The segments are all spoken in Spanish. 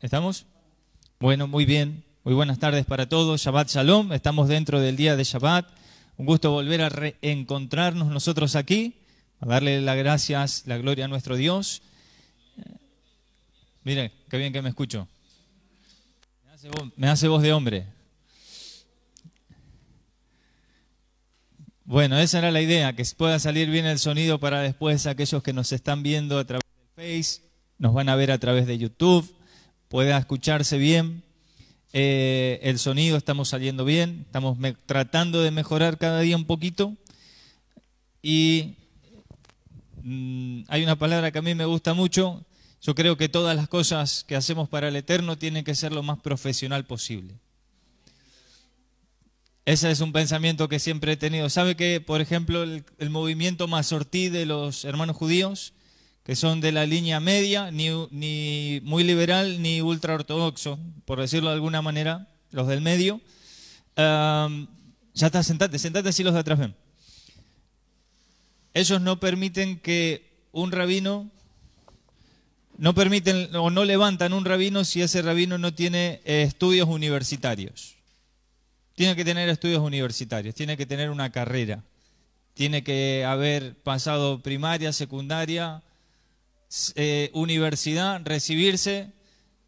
¿Estamos? Bueno, muy bien. Muy buenas tardes para todos. Shabbat Shalom. Estamos dentro del día de Shabbat. Un gusto volver a reencontrarnos nosotros aquí, a darle las gracias, la gloria a nuestro Dios. Eh, mire, qué bien que me escucho. Me hace voz, de hombre. Bueno, esa era la idea, que pueda salir bien el sonido para después aquellos que nos están viendo a través del Face, nos van a ver a través de YouTube pueda escucharse bien. Eh, el sonido estamos saliendo bien, estamos tratando de mejorar cada día un poquito. Y mm, hay una palabra que a mí me gusta mucho. Yo creo que todas las cosas que hacemos para el Eterno tienen que ser lo más profesional posible. Ese es un pensamiento que siempre he tenido. ¿Sabe que, por ejemplo, el, el movimiento masortí de los hermanos judíos que son de la línea media, ni, muy liberal ni ultra ortodoxo, por decirlo de alguna manera, los del medio. ya está, sentate, sentate así los de atrás ven. Ellos no permiten que un rabino, no permiten o no levantan un rabino si ese rabino no tiene eh, estudios universitarios. Tiene que tener estudios universitarios, tiene que tener una carrera, tiene que haber pasado primaria, secundaria, eh, universidad, recibirse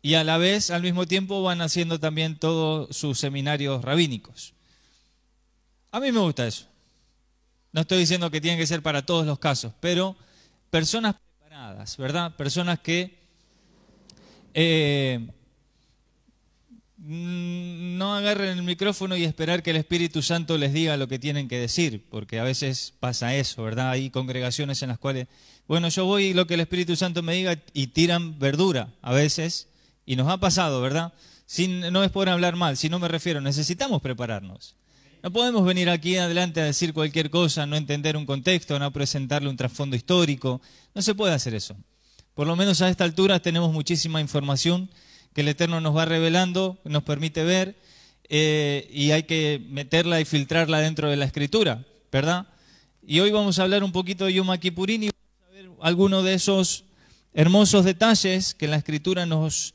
y a la vez, al mismo tiempo, van haciendo también todos sus seminarios rabínicos. A mí me gusta eso. No estoy diciendo que tiene que ser para todos los casos, pero personas preparadas, ¿verdad? Personas que eh, mm, no agarren el micrófono y esperar que el Espíritu Santo les diga lo que tienen que decir, porque a veces pasa eso, ¿verdad? Hay congregaciones en las cuales bueno, yo voy lo que el Espíritu Santo me diga y tiran verdura a veces, y nos ha pasado, ¿verdad? no es por hablar mal, si no me refiero, necesitamos prepararnos. No podemos venir aquí adelante a decir cualquier cosa, no entender un contexto, no presentarle un trasfondo histórico. No se puede hacer eso. Por lo menos a esta altura tenemos muchísima información que el Eterno nos va revelando, nos permite ver, eh, y hay que meterla y filtrarla dentro de la escritura, ¿verdad? Y hoy vamos a hablar un poquito de Yuma Kipurini alguno de esos hermosos detalles que la escritura nos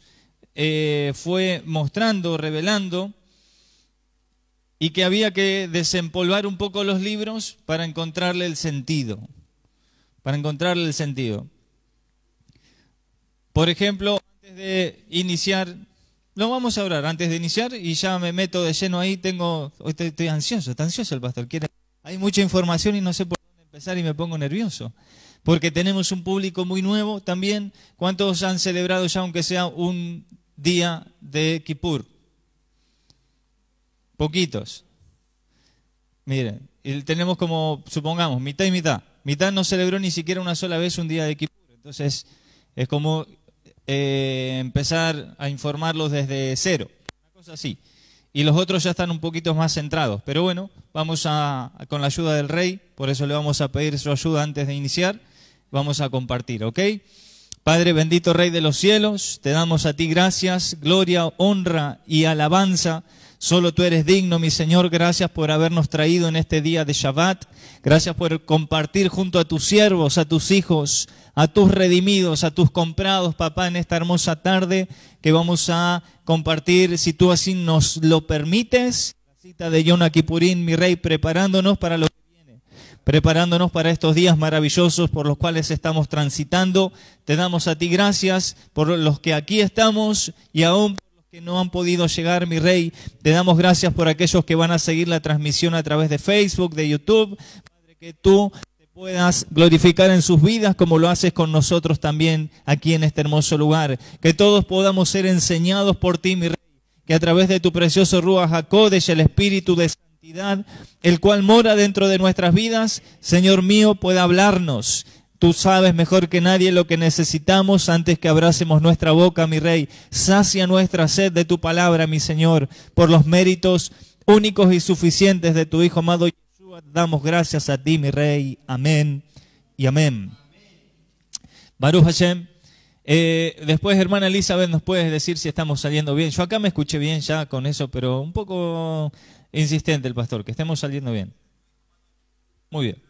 eh, fue mostrando, revelando, y que había que desempolvar un poco los libros para encontrarle el sentido, para encontrarle el sentido. Por ejemplo, antes de iniciar, no vamos a orar antes de iniciar y ya me meto de lleno ahí, tengo, estoy, ansioso, está ansioso el pastor, quiere, hay mucha información y no sé por dónde empezar y me pongo nervioso porque tenemos un público muy nuevo también. ¿Cuántos han celebrado ya, aunque sea un día de Kippur? Poquitos. Miren, tenemos como, supongamos, mitad y mitad. Mitad no celebró ni siquiera una sola vez un día de Kippur. Entonces, es como eh, empezar a informarlos desde cero. Una cosa así y los otros ya están un poquito más centrados. Pero bueno, vamos a, con la ayuda del rey, por eso le vamos a pedir su ayuda antes de iniciar, vamos a compartir, ¿ok? Padre bendito Rey de los cielos, te damos a ti gracias, gloria, honra y alabanza. Solo tú eres digno, mi Señor. Gracias por habernos traído en este día de Shabbat. Gracias por compartir junto a tus siervos, a tus hijos, a tus redimidos, a tus comprados, papá, en esta hermosa tarde que vamos a compartir, si tú así nos lo permites, la cita de Yona Kipurín, mi rey, preparándonos para lo que viene, preparándonos para estos días maravillosos por los cuales estamos transitando. Te damos a ti gracias por los que aquí estamos y aún que no han podido llegar, mi rey. Te damos gracias por aquellos que van a seguir la transmisión a través de Facebook, de YouTube. que tú puedas glorificar en sus vidas como lo haces con nosotros también aquí en este hermoso lugar. Que todos podamos ser enseñados por ti, mi Rey. Que a través de tu precioso Rúa Jacodes, el Espíritu de Santidad, el cual mora dentro de nuestras vidas, Señor mío, pueda hablarnos. Tú sabes mejor que nadie lo que necesitamos antes que abrásemos nuestra boca, mi Rey. Sacia nuestra sed de tu palabra, mi Señor, por los méritos únicos y suficientes de tu Hijo amado damos gracias a ti, mi Rey. Amén y amén. Baruch Hashem. Eh, después, hermana Elizabeth, nos puedes decir si estamos saliendo bien. Yo acá me escuché bien ya con eso, pero un poco insistente el pastor, que estemos saliendo bien. Muy bien.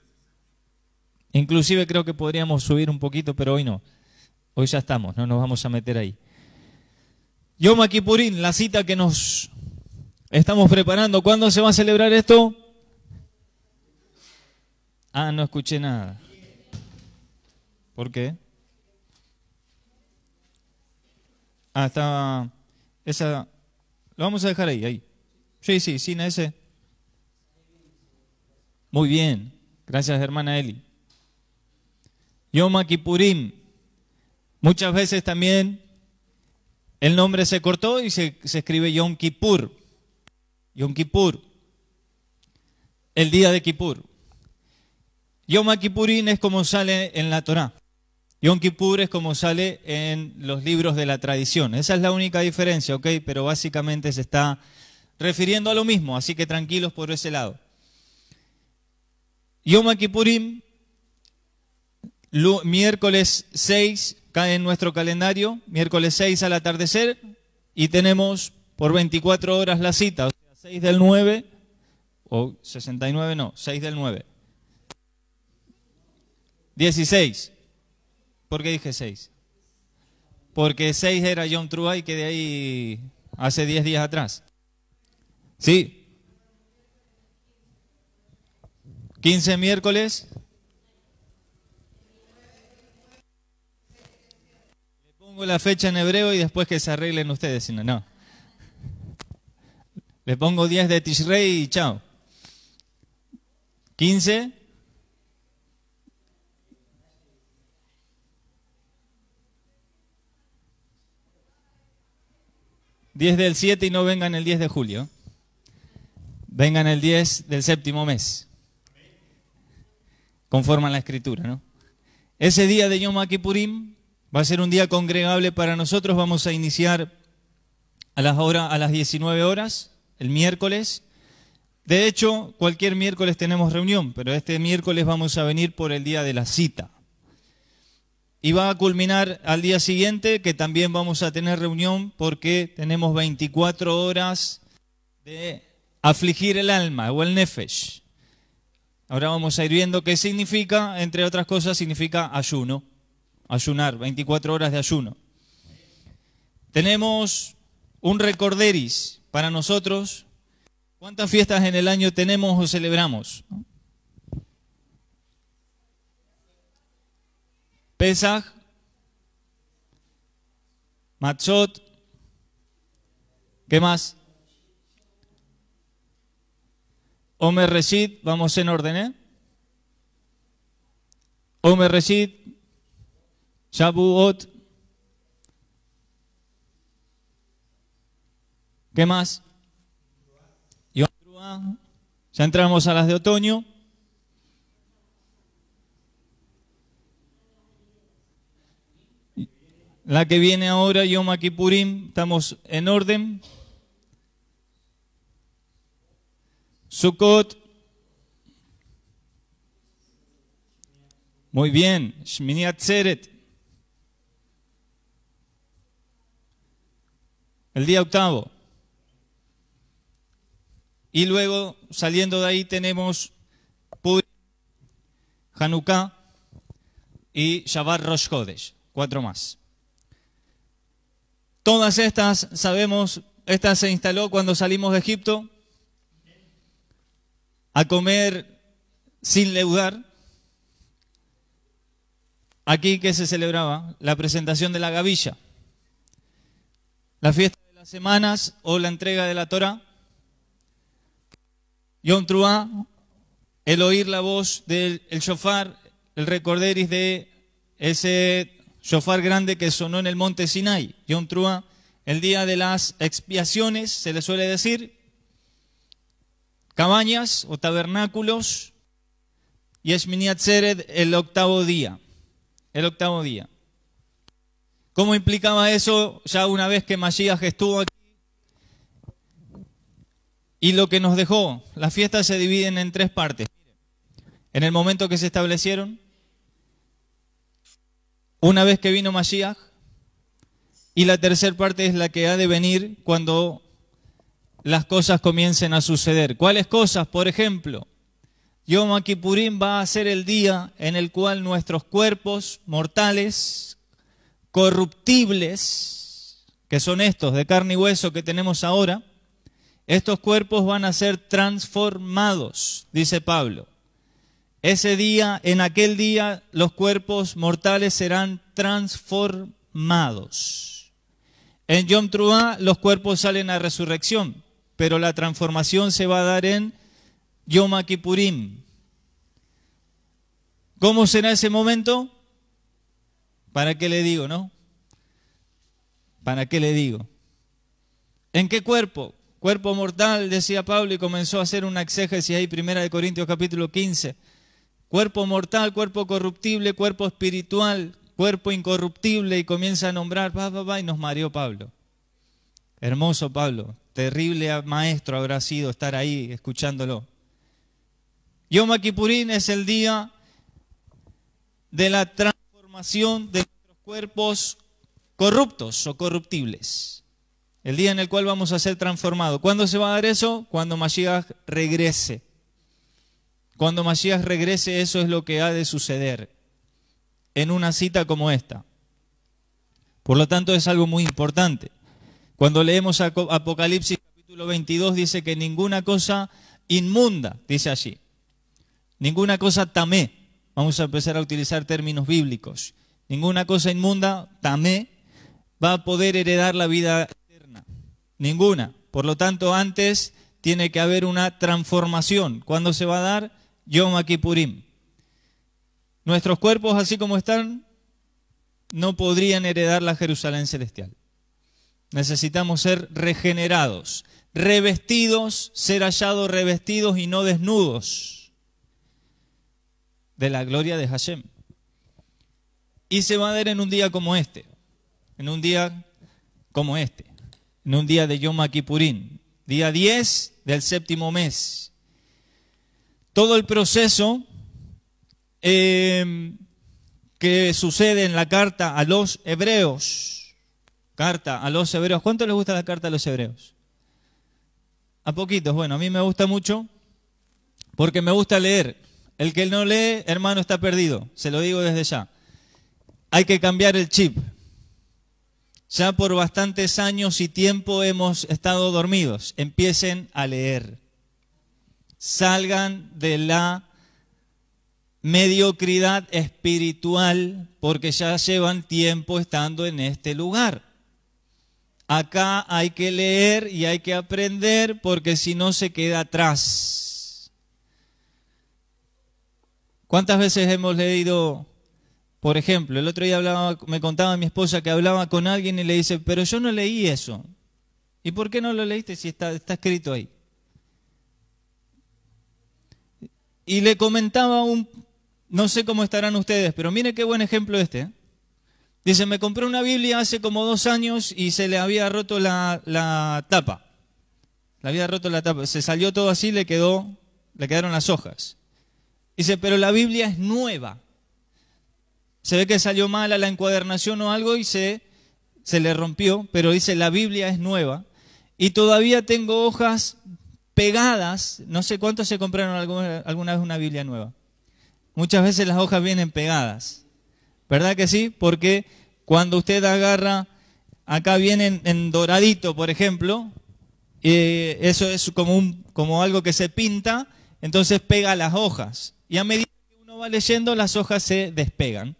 Inclusive creo que podríamos subir un poquito, pero hoy no. Hoy ya estamos, no nos vamos a meter ahí. Yom Kippurín, la cita que nos estamos preparando. ¿Cuándo se va a celebrar esto? Ah, no escuché nada. ¿Por qué? Ah, está. Esa. Lo vamos a dejar ahí, ahí. Sí, sí, sin ese. Muy bien. Gracias, hermana Eli. Yom Kippurim. Muchas veces también el nombre se cortó y se, se escribe Yom Kippur. Yom Kippur. El día de Kippur. Yom Kippurín es como sale en la Torá. Yom Kippur es como sale en los libros de la tradición. Esa es la única diferencia, ¿ok? Pero básicamente se está refiriendo a lo mismo, así que tranquilos por ese lado. Yom Kippurim, miércoles 6, cae en nuestro calendario, miércoles 6 al atardecer, y tenemos por 24 horas la cita, o sea, 6 del 9, o 69 no, 6 del 9. 16. ¿Por qué dije 6? Porque 6 era John Truay, que de ahí hace 10 días atrás. ¿Sí? 15 miércoles. Le pongo la fecha en hebreo y después que se arreglen ustedes, si no, no. Le pongo 10 de Tishrei y chao. 15 10 del 7 y no vengan el 10 de julio. Vengan el 10 del séptimo mes. Conforman la escritura, ¿no? Ese día de Yom Kippurim va a ser un día congregable para nosotros. Vamos a iniciar a las, horas, a las 19 horas, el miércoles. De hecho, cualquier miércoles tenemos reunión, pero este miércoles vamos a venir por el día de la cita. Y va a culminar al día siguiente, que también vamos a tener reunión porque tenemos 24 horas de afligir el alma o el nefesh. Ahora vamos a ir viendo qué significa, entre otras cosas, significa ayuno, ayunar, 24 horas de ayuno. Tenemos un recorderis para nosotros. ¿Cuántas fiestas en el año tenemos o celebramos? Pesach, Matzot, ¿qué más? Omer vamos en orden, ¿eh? Omer Reshit, Shabuot, ¿qué más? Ya entramos a las de otoño. La que viene ahora, Yom Kippurim, estamos en orden. Sukkot. Muy bien. Shmini Atzeret. El día octavo. Y luego, saliendo de ahí, tenemos Purim, Hanukkah y Shabbat Rosh Chodesh. Cuatro más. Todas estas, sabemos, esta se instaló cuando salimos de Egipto a comer sin leudar. Aquí que se celebraba la presentación de la gavilla, la fiesta de las semanas o la entrega de la Torah, Yom Truá, el oír la voz del shofar, el recorderis de ese shofar grande que sonó en el monte Sinai, Yom Trua, el día de las expiaciones, se le suele decir, cabañas o tabernáculos, y Eshminiat el octavo día, el octavo día. ¿Cómo implicaba eso ya una vez que Masías estuvo aquí? Y lo que nos dejó, las fiestas se dividen en tres partes. En el momento que se establecieron, una vez que vino Mashiach, y la tercera parte es la que ha de venir cuando las cosas comiencen a suceder. ¿Cuáles cosas? Por ejemplo, Yom va a ser el día en el cual nuestros cuerpos mortales, corruptibles, que son estos de carne y hueso que tenemos ahora, estos cuerpos van a ser transformados, dice Pablo. Ese día, en aquel día, los cuerpos mortales serán transformados. En Yom Truá los cuerpos salen a resurrección, pero la transformación se va a dar en Yom Kippurim. ¿Cómo será ese momento? ¿Para qué le digo, no? ¿Para qué le digo? ¿En qué cuerpo? Cuerpo mortal, decía Pablo, y comenzó a hacer una exégesis ahí, primera de Corintios capítulo 15 Cuerpo mortal, cuerpo corruptible, cuerpo espiritual, cuerpo incorruptible y comienza a nombrar, va, va, va, y nos mareó Pablo. Hermoso Pablo, terrible maestro habrá sido estar ahí escuchándolo. Yoma Kippurín es el día de la transformación de nuestros cuerpos corruptos o corruptibles. El día en el cual vamos a ser transformados. ¿Cuándo se va a dar eso? Cuando Mashiach regrese. Cuando Masías regrese, eso es lo que ha de suceder en una cita como esta. Por lo tanto, es algo muy importante. Cuando leemos Apocalipsis capítulo 22, dice que ninguna cosa inmunda, dice allí, ninguna cosa tamé, vamos a empezar a utilizar términos bíblicos, ninguna cosa inmunda, tamé, va a poder heredar la vida eterna. Ninguna. Por lo tanto, antes tiene que haber una transformación. ¿Cuándo se va a dar? Yom Kippurim. Nuestros cuerpos, así como están, no podrían heredar la Jerusalén celestial. Necesitamos ser regenerados, revestidos, ser hallados revestidos y no desnudos de la gloria de Hashem. Y se va a dar en un día como este, en un día como este, en un día de Yom Kippurim, día 10 del séptimo mes, todo el proceso em, que sucede en la carta a los hebreos. Carta a los hebreos. ¿Cuánto les gusta la carta a los hebreos? A poquitos. Bueno, a mí me gusta mucho porque me gusta leer. El que no lee, hermano, está perdido. Se lo digo desde ya. Hay que cambiar el chip. Ya por bastantes años y tiempo hemos estado dormidos. Empiecen a leer salgan de la mediocridad espiritual porque ya llevan tiempo estando en este lugar. Acá hay que leer y hay que aprender porque si no se queda atrás. ¿Cuántas veces hemos leído, por ejemplo, el otro día hablaba, me contaba mi esposa que hablaba con alguien y le dice, pero yo no leí eso. ¿Y por qué no lo leíste si está, está escrito ahí? Y le comentaba un, no sé cómo estarán ustedes, pero mire qué buen ejemplo este. ¿eh? Dice, me compré una Biblia hace como dos años y se le había roto la, tapa. Le había roto la tapa. Se salió todo así, le quedó, le quedaron las hojas. Dice, pero la Biblia es nueva. Se ve que salió mal a la encuadernación o algo y se, se le rompió, pero dice, la Biblia es nueva. Y todavía tengo hojas pegadas. No sé cuántos se compraron alguna, vez una Biblia nueva. Muchas veces las hojas vienen pegadas. ¿Verdad que sí? Porque cuando usted agarra, acá vienen en doradito, por ejemplo, eh, eso es como, un, como algo que se pinta, entonces pega las hojas. Y a medida que uno va leyendo, las hojas se despegan.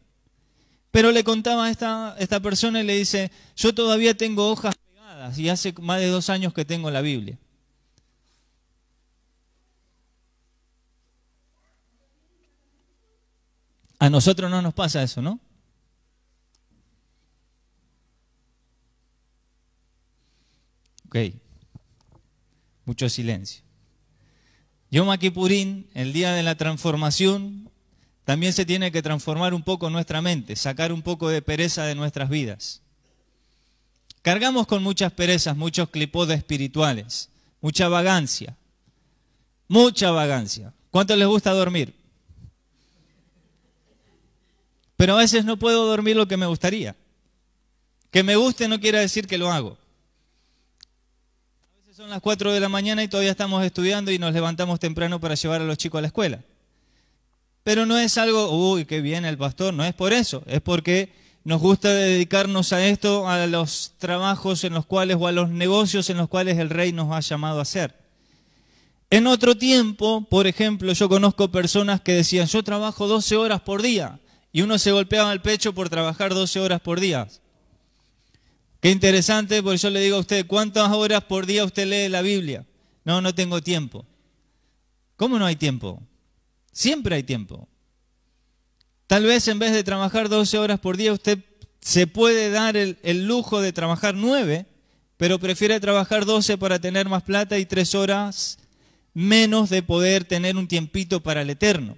Pero le contaba a esta, esta persona y le dice, yo todavía tengo hojas pegadas y hace más de dos años que tengo la Biblia. A nosotros no nos pasa eso, ¿no? Ok. Mucho silencio. Yom Kippurín, el día de la transformación, también se tiene que transformar un poco nuestra mente, sacar un poco de pereza de nuestras vidas. Cargamos con muchas perezas, muchos clipodes espirituales, mucha vagancia, mucha vagancia. ¿Cuánto les gusta dormir? Pero a veces no puedo dormir lo que me gustaría. Que me guste no quiere decir que lo hago. A veces son las 4 de la mañana y todavía estamos estudiando y nos levantamos temprano para llevar a los chicos a la escuela. Pero no es algo, uy, qué bien el pastor, no es por eso, es porque nos gusta dedicarnos a esto, a los trabajos en los cuales o a los negocios en los cuales el rey nos ha llamado a hacer. En otro tiempo, por ejemplo, yo conozco personas que decían, yo trabajo 12 horas por día, y uno se golpeaba el pecho por trabajar 12 horas por día. Qué interesante, porque yo le digo a usted, ¿cuántas horas por día usted lee la Biblia? No, no tengo tiempo. ¿Cómo no hay tiempo? Siempre hay tiempo. Tal vez en vez de trabajar 12 horas por día, usted se puede dar el, el lujo de trabajar 9, pero prefiere trabajar 12 para tener más plata y 3 horas menos de poder tener un tiempito para el eterno.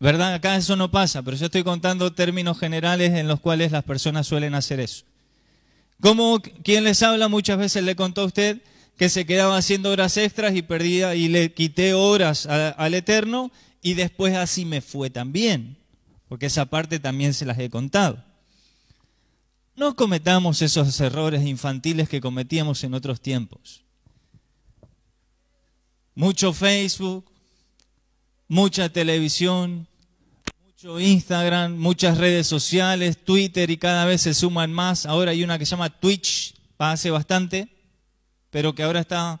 ¿Verdad? Acá eso no pasa, pero yo estoy contando términos generales en los cuales las personas suelen hacer eso. Como quien les habla muchas veces le contó a usted que se quedaba haciendo horas extras y perdía y le quité horas al Eterno y después así me fue también, porque esa parte también se las he contado. No cometamos esos errores infantiles que cometíamos en otros tiempos. Mucho Facebook, mucha televisión, mucho Instagram, muchas redes sociales, Twitter y cada vez se suman más. Ahora hay una que se llama Twitch, hace bastante, pero que ahora está...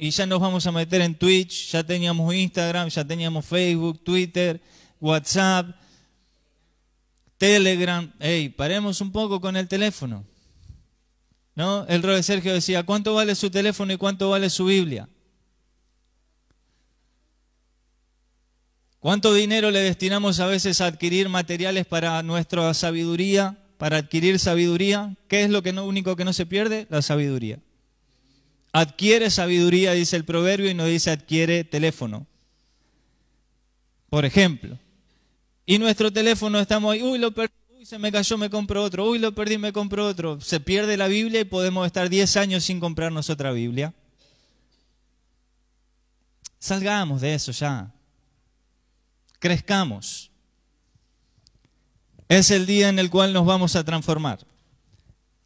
Y ya nos vamos a meter en Twitch, ya teníamos Instagram, ya teníamos Facebook, Twitter, WhatsApp, Telegram. Ey, paremos un poco con el teléfono. ¿No? El de Sergio decía, ¿cuánto vale su teléfono y cuánto vale su Biblia? ¿Cuánto dinero le destinamos a veces a adquirir materiales para nuestra sabiduría, para adquirir sabiduría? ¿Qué es lo que no, único que no se pierde? La sabiduría. Adquiere sabiduría, dice el proverbio, y no dice adquiere teléfono. Por ejemplo. Y nuestro teléfono estamos ahí, uy, lo perdí, se me cayó, me compro otro, uy, lo perdí, me compro otro. Se pierde la Biblia y podemos estar 10 años sin comprarnos otra Biblia. Salgamos de eso ya crezcamos. Es el día en el cual nos vamos a transformar.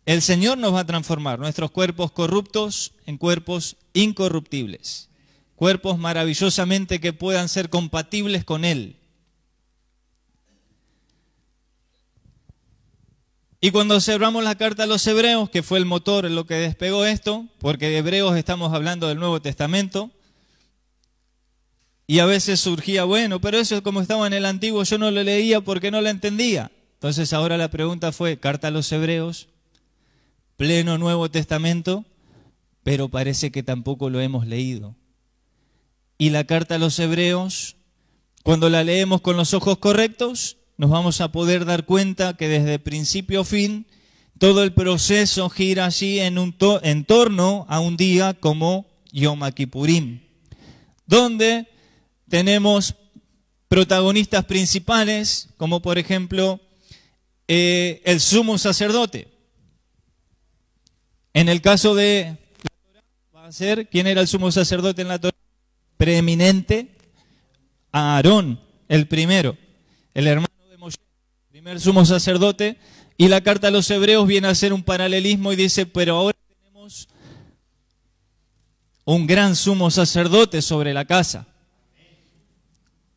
El Señor nos va a transformar nuestros cuerpos corruptos en cuerpos incorruptibles, cuerpos maravillosamente que puedan ser compatibles con Él. Y cuando cerramos la carta a los hebreos, que fue el motor en lo que despegó esto, porque de hebreos estamos hablando del Nuevo Testamento, y a veces surgía, bueno, pero eso es como estaba en el antiguo, yo no lo leía porque no lo entendía. Entonces ahora la pregunta fue, carta a los hebreos, pleno Nuevo Testamento, pero parece que tampoco lo hemos leído. Y la carta a los hebreos, cuando la leemos con los ojos correctos, nos vamos a poder dar cuenta que desde principio a fin, todo el proceso gira así en, un en torno a un día como Yom Kippurim, donde tenemos protagonistas principales, como por ejemplo eh, el sumo sacerdote. En el caso de Torah, ser, ¿quién era el sumo sacerdote en la Torah? Preeminente, Aarón, el primero, el hermano de Moshe, primer sumo sacerdote, y la carta a los hebreos viene a hacer un paralelismo y dice, pero ahora tenemos un gran sumo sacerdote sobre la casa.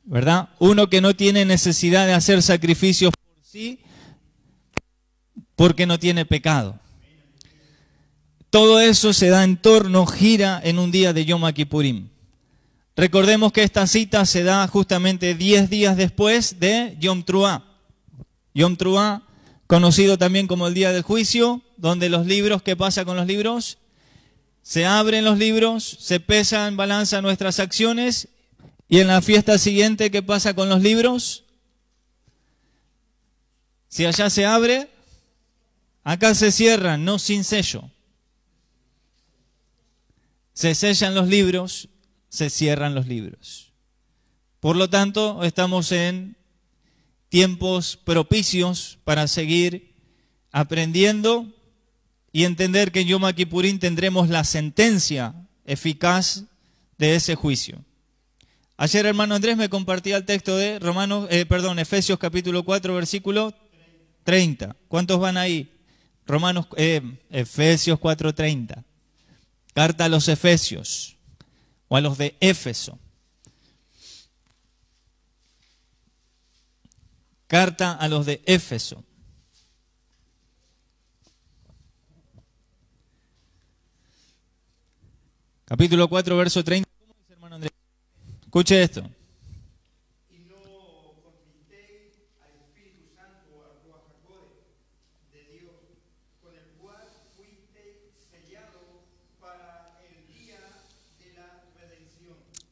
¿verdad? Uno que no tiene necesidad de hacer sacrificios por sí porque no tiene pecado. Todo eso se da en torno, gira en un día de Yom Kippurim. Recordemos que esta cita se da justamente 10 días después de Yom Truá. Yom Truah, conocido también como el Día del Juicio, donde los libros, ¿qué pasa con los libros? Se abren los libros, se pesan, balanza nuestras acciones y en la fiesta siguiente, ¿qué pasa con los libros? Si allá se abre, acá se cierra, no sin sello. Se sellan los libros, se cierran los libros. Por lo tanto, estamos en tiempos propicios para seguir aprendiendo y entender que en Yom tendremos la sentencia eficaz de ese juicio. Ayer hermano Andrés me compartía el texto de Romanos, eh, perdón, Efesios capítulo 4, versículo 30. ¿Cuántos van ahí? Romanos, eh, Efesios 4:30. Carta a los Efesios o a los de Éfeso. Carta a los de Éfeso. Capítulo 4, verso 30. Escuche esto.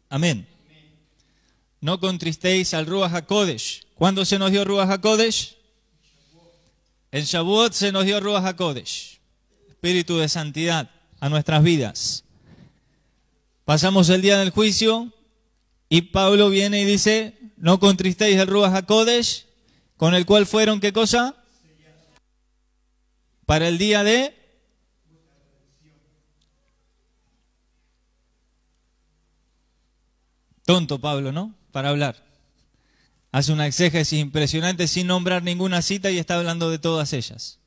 Amén. No contristéis al Ruach HaKodesh. ¿Cuándo se nos dio Ruach HaKodesh? En Shavuot se nos dio Ruach HaKodesh, espíritu de santidad a nuestras vidas. Pasamos el día del juicio y Pablo viene y dice, no contristéis el Ruach HaKodesh, con el cual fueron, ¿qué cosa? Para el día de... Tonto Pablo, ¿no? Para hablar. Hace una exégesis impresionante sin nombrar ninguna cita y está hablando de todas ellas.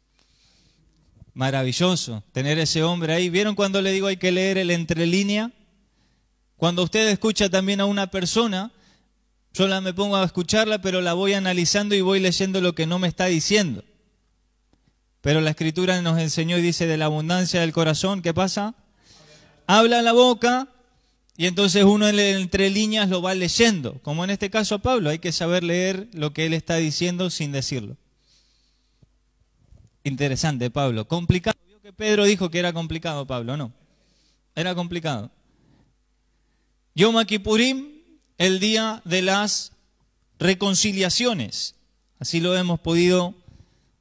Maravilloso tener ese hombre ahí. ¿Vieron cuando le digo hay que leer el entre línea? Cuando usted escucha también a una persona, yo la me pongo a escucharla, pero la voy analizando y voy leyendo lo que no me está diciendo. Pero la escritura nos enseñó y dice de la abundancia del corazón, ¿qué pasa? Habla la boca y entonces uno entre líneas lo va leyendo. Como en este caso a Pablo, hay que saber leer lo que él está diciendo sin decirlo. Interesante, Pablo. Complicado. Vio que Pedro dijo que era complicado, Pablo, no. Era complicado. Yom el día de las reconciliaciones. Así lo hemos podido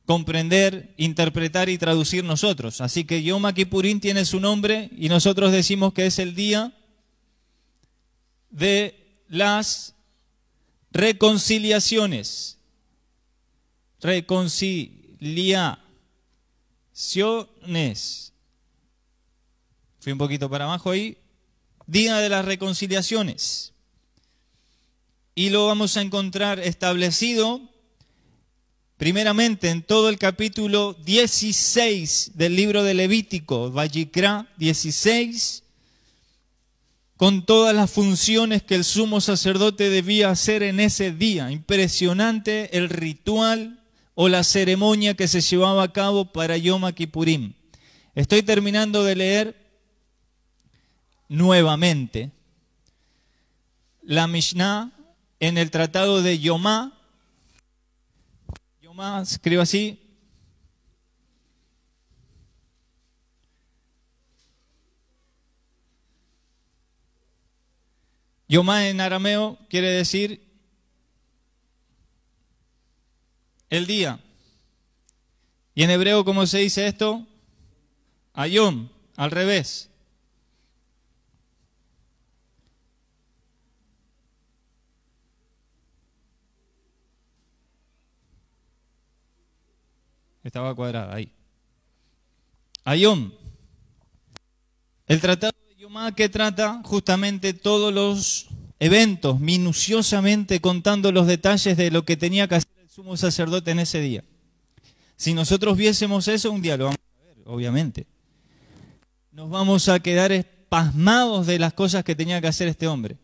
comprender, interpretar y traducir nosotros. Así que Yom tiene su nombre y nosotros decimos que es el día de las reconciliaciones. Reconciliaciones. Fui un poquito para abajo ahí día de las reconciliaciones. Y lo vamos a encontrar establecido primeramente en todo el capítulo 16 del libro de Levítico, Vallicrá 16, con todas las funciones que el sumo sacerdote debía hacer en ese día. Impresionante el ritual o la ceremonia que se llevaba a cabo para Yom Kippurim. Estoy terminando de leer nuevamente. La Mishnah en el tratado de Yomá, Yomá, escribo así, Yomá en arameo quiere decir el día. Y en hebreo, ¿cómo se dice esto? Ayom, al revés. Estaba cuadrada ahí. Ayom. El tratado de Yomá que trata justamente todos los eventos, minuciosamente contando los detalles de lo que tenía que hacer el sumo sacerdote en ese día. Si nosotros viésemos eso, un día lo vamos a ver, obviamente. Nos vamos a quedar espasmados de las cosas que tenía que hacer este hombre.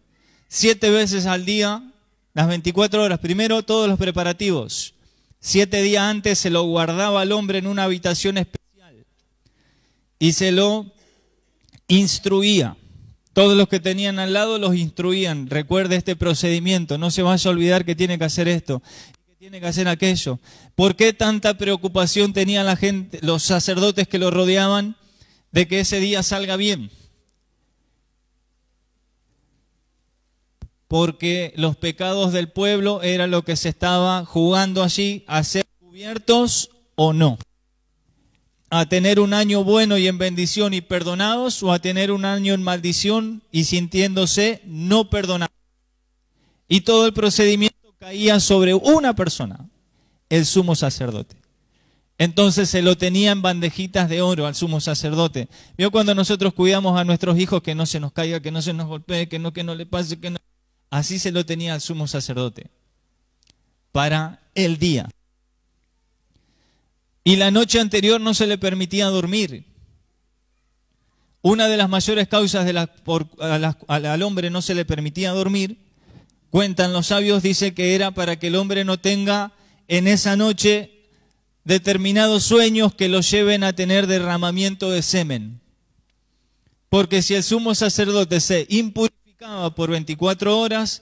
Siete veces al día, las 24 horas. Primero, todos los preparativos. Siete días antes se lo guardaba al hombre en una habitación especial y se lo instruía. Todos los que tenían al lado los instruían. Recuerde este procedimiento. No se vaya a olvidar que tiene que hacer esto, que tiene que hacer aquello. ¿Por qué tanta preocupación tenían la gente, los sacerdotes que lo rodeaban de que ese día salga bien? porque los pecados del pueblo era lo que se estaba jugando allí, a ser cubiertos o no, a tener un año bueno y en bendición y perdonados, o a tener un año en maldición y sintiéndose no perdonados. Y todo el procedimiento caía sobre una persona, el sumo sacerdote. Entonces se lo tenía en bandejitas de oro al sumo sacerdote. Vio cuando nosotros cuidamos a nuestros hijos que no se nos caiga, que no se nos golpee, que no, que no le pase, que no Así se lo tenía el sumo sacerdote para el día. Y la noche anterior no se le permitía dormir. Una de las mayores causas de la, por, al hombre no se le permitía dormir, cuentan los sabios, dice que era para que el hombre no tenga en esa noche determinados sueños que lo lleven a tener derramamiento de semen. Porque si el sumo sacerdote se impur por 24 horas,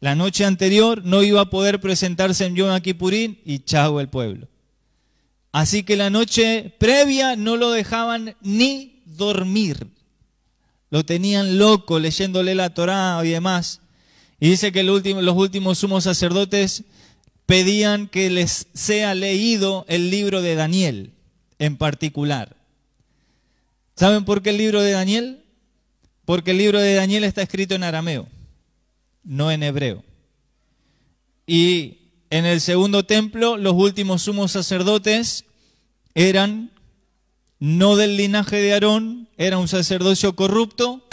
la noche anterior no iba a poder presentarse en Yom y chao el pueblo. Así que la noche previa no lo dejaban ni dormir. Lo tenían loco leyéndole la Torá y demás. Y dice que los últimos sumos sacerdotes pedían que les sea leído el libro de Daniel en particular. ¿Saben por qué el libro de Daniel? Porque el libro de Daniel está escrito en arameo, no en hebreo. Y en el segundo templo los últimos sumos sacerdotes eran no del linaje de Aarón, era un sacerdocio corrupto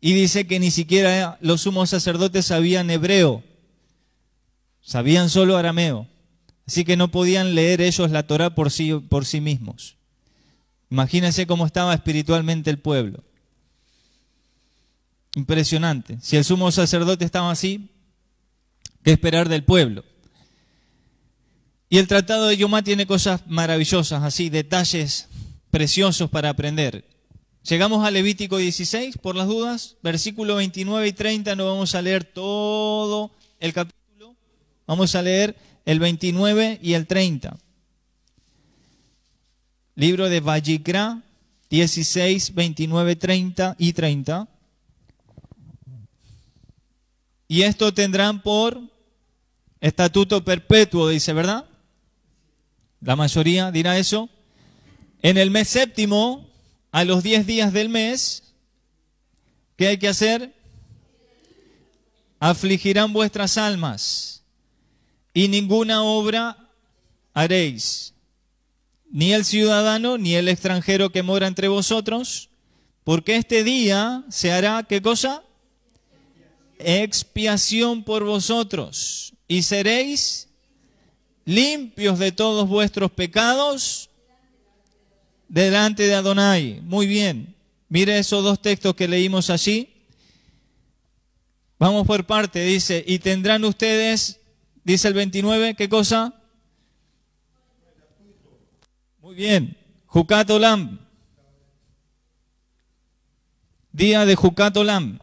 y dice que ni siquiera los sumos sacerdotes sabían hebreo, sabían solo arameo. Así que no podían leer ellos la Torah por sí, por sí mismos. Imagínense cómo estaba espiritualmente el pueblo. Impresionante. Si el sumo sacerdote estaba así, ¿qué esperar del pueblo? Y el Tratado de Yomá tiene cosas maravillosas, así, detalles preciosos para aprender. Llegamos a Levítico 16, por las dudas, versículo 29 y 30, no vamos a leer todo el capítulo, vamos a leer el 29 y el 30. Libro de Vallicra, 16, 29, 30 y 30. Y esto tendrán por estatuto perpetuo, dice, ¿verdad? La mayoría dirá eso. En el mes séptimo, a los diez días del mes, ¿qué hay que hacer? Afligirán vuestras almas y ninguna obra haréis, ni el ciudadano, ni el extranjero que mora entre vosotros, porque este día se hará, ¿qué cosa? expiación por vosotros y seréis limpios de todos vuestros pecados delante de Adonai. Muy bien. Mire esos dos textos que leímos allí. Vamos por parte, dice, y tendrán ustedes, dice el 29, ¿qué cosa? Muy bien, Jucatolam, día de Jucatolam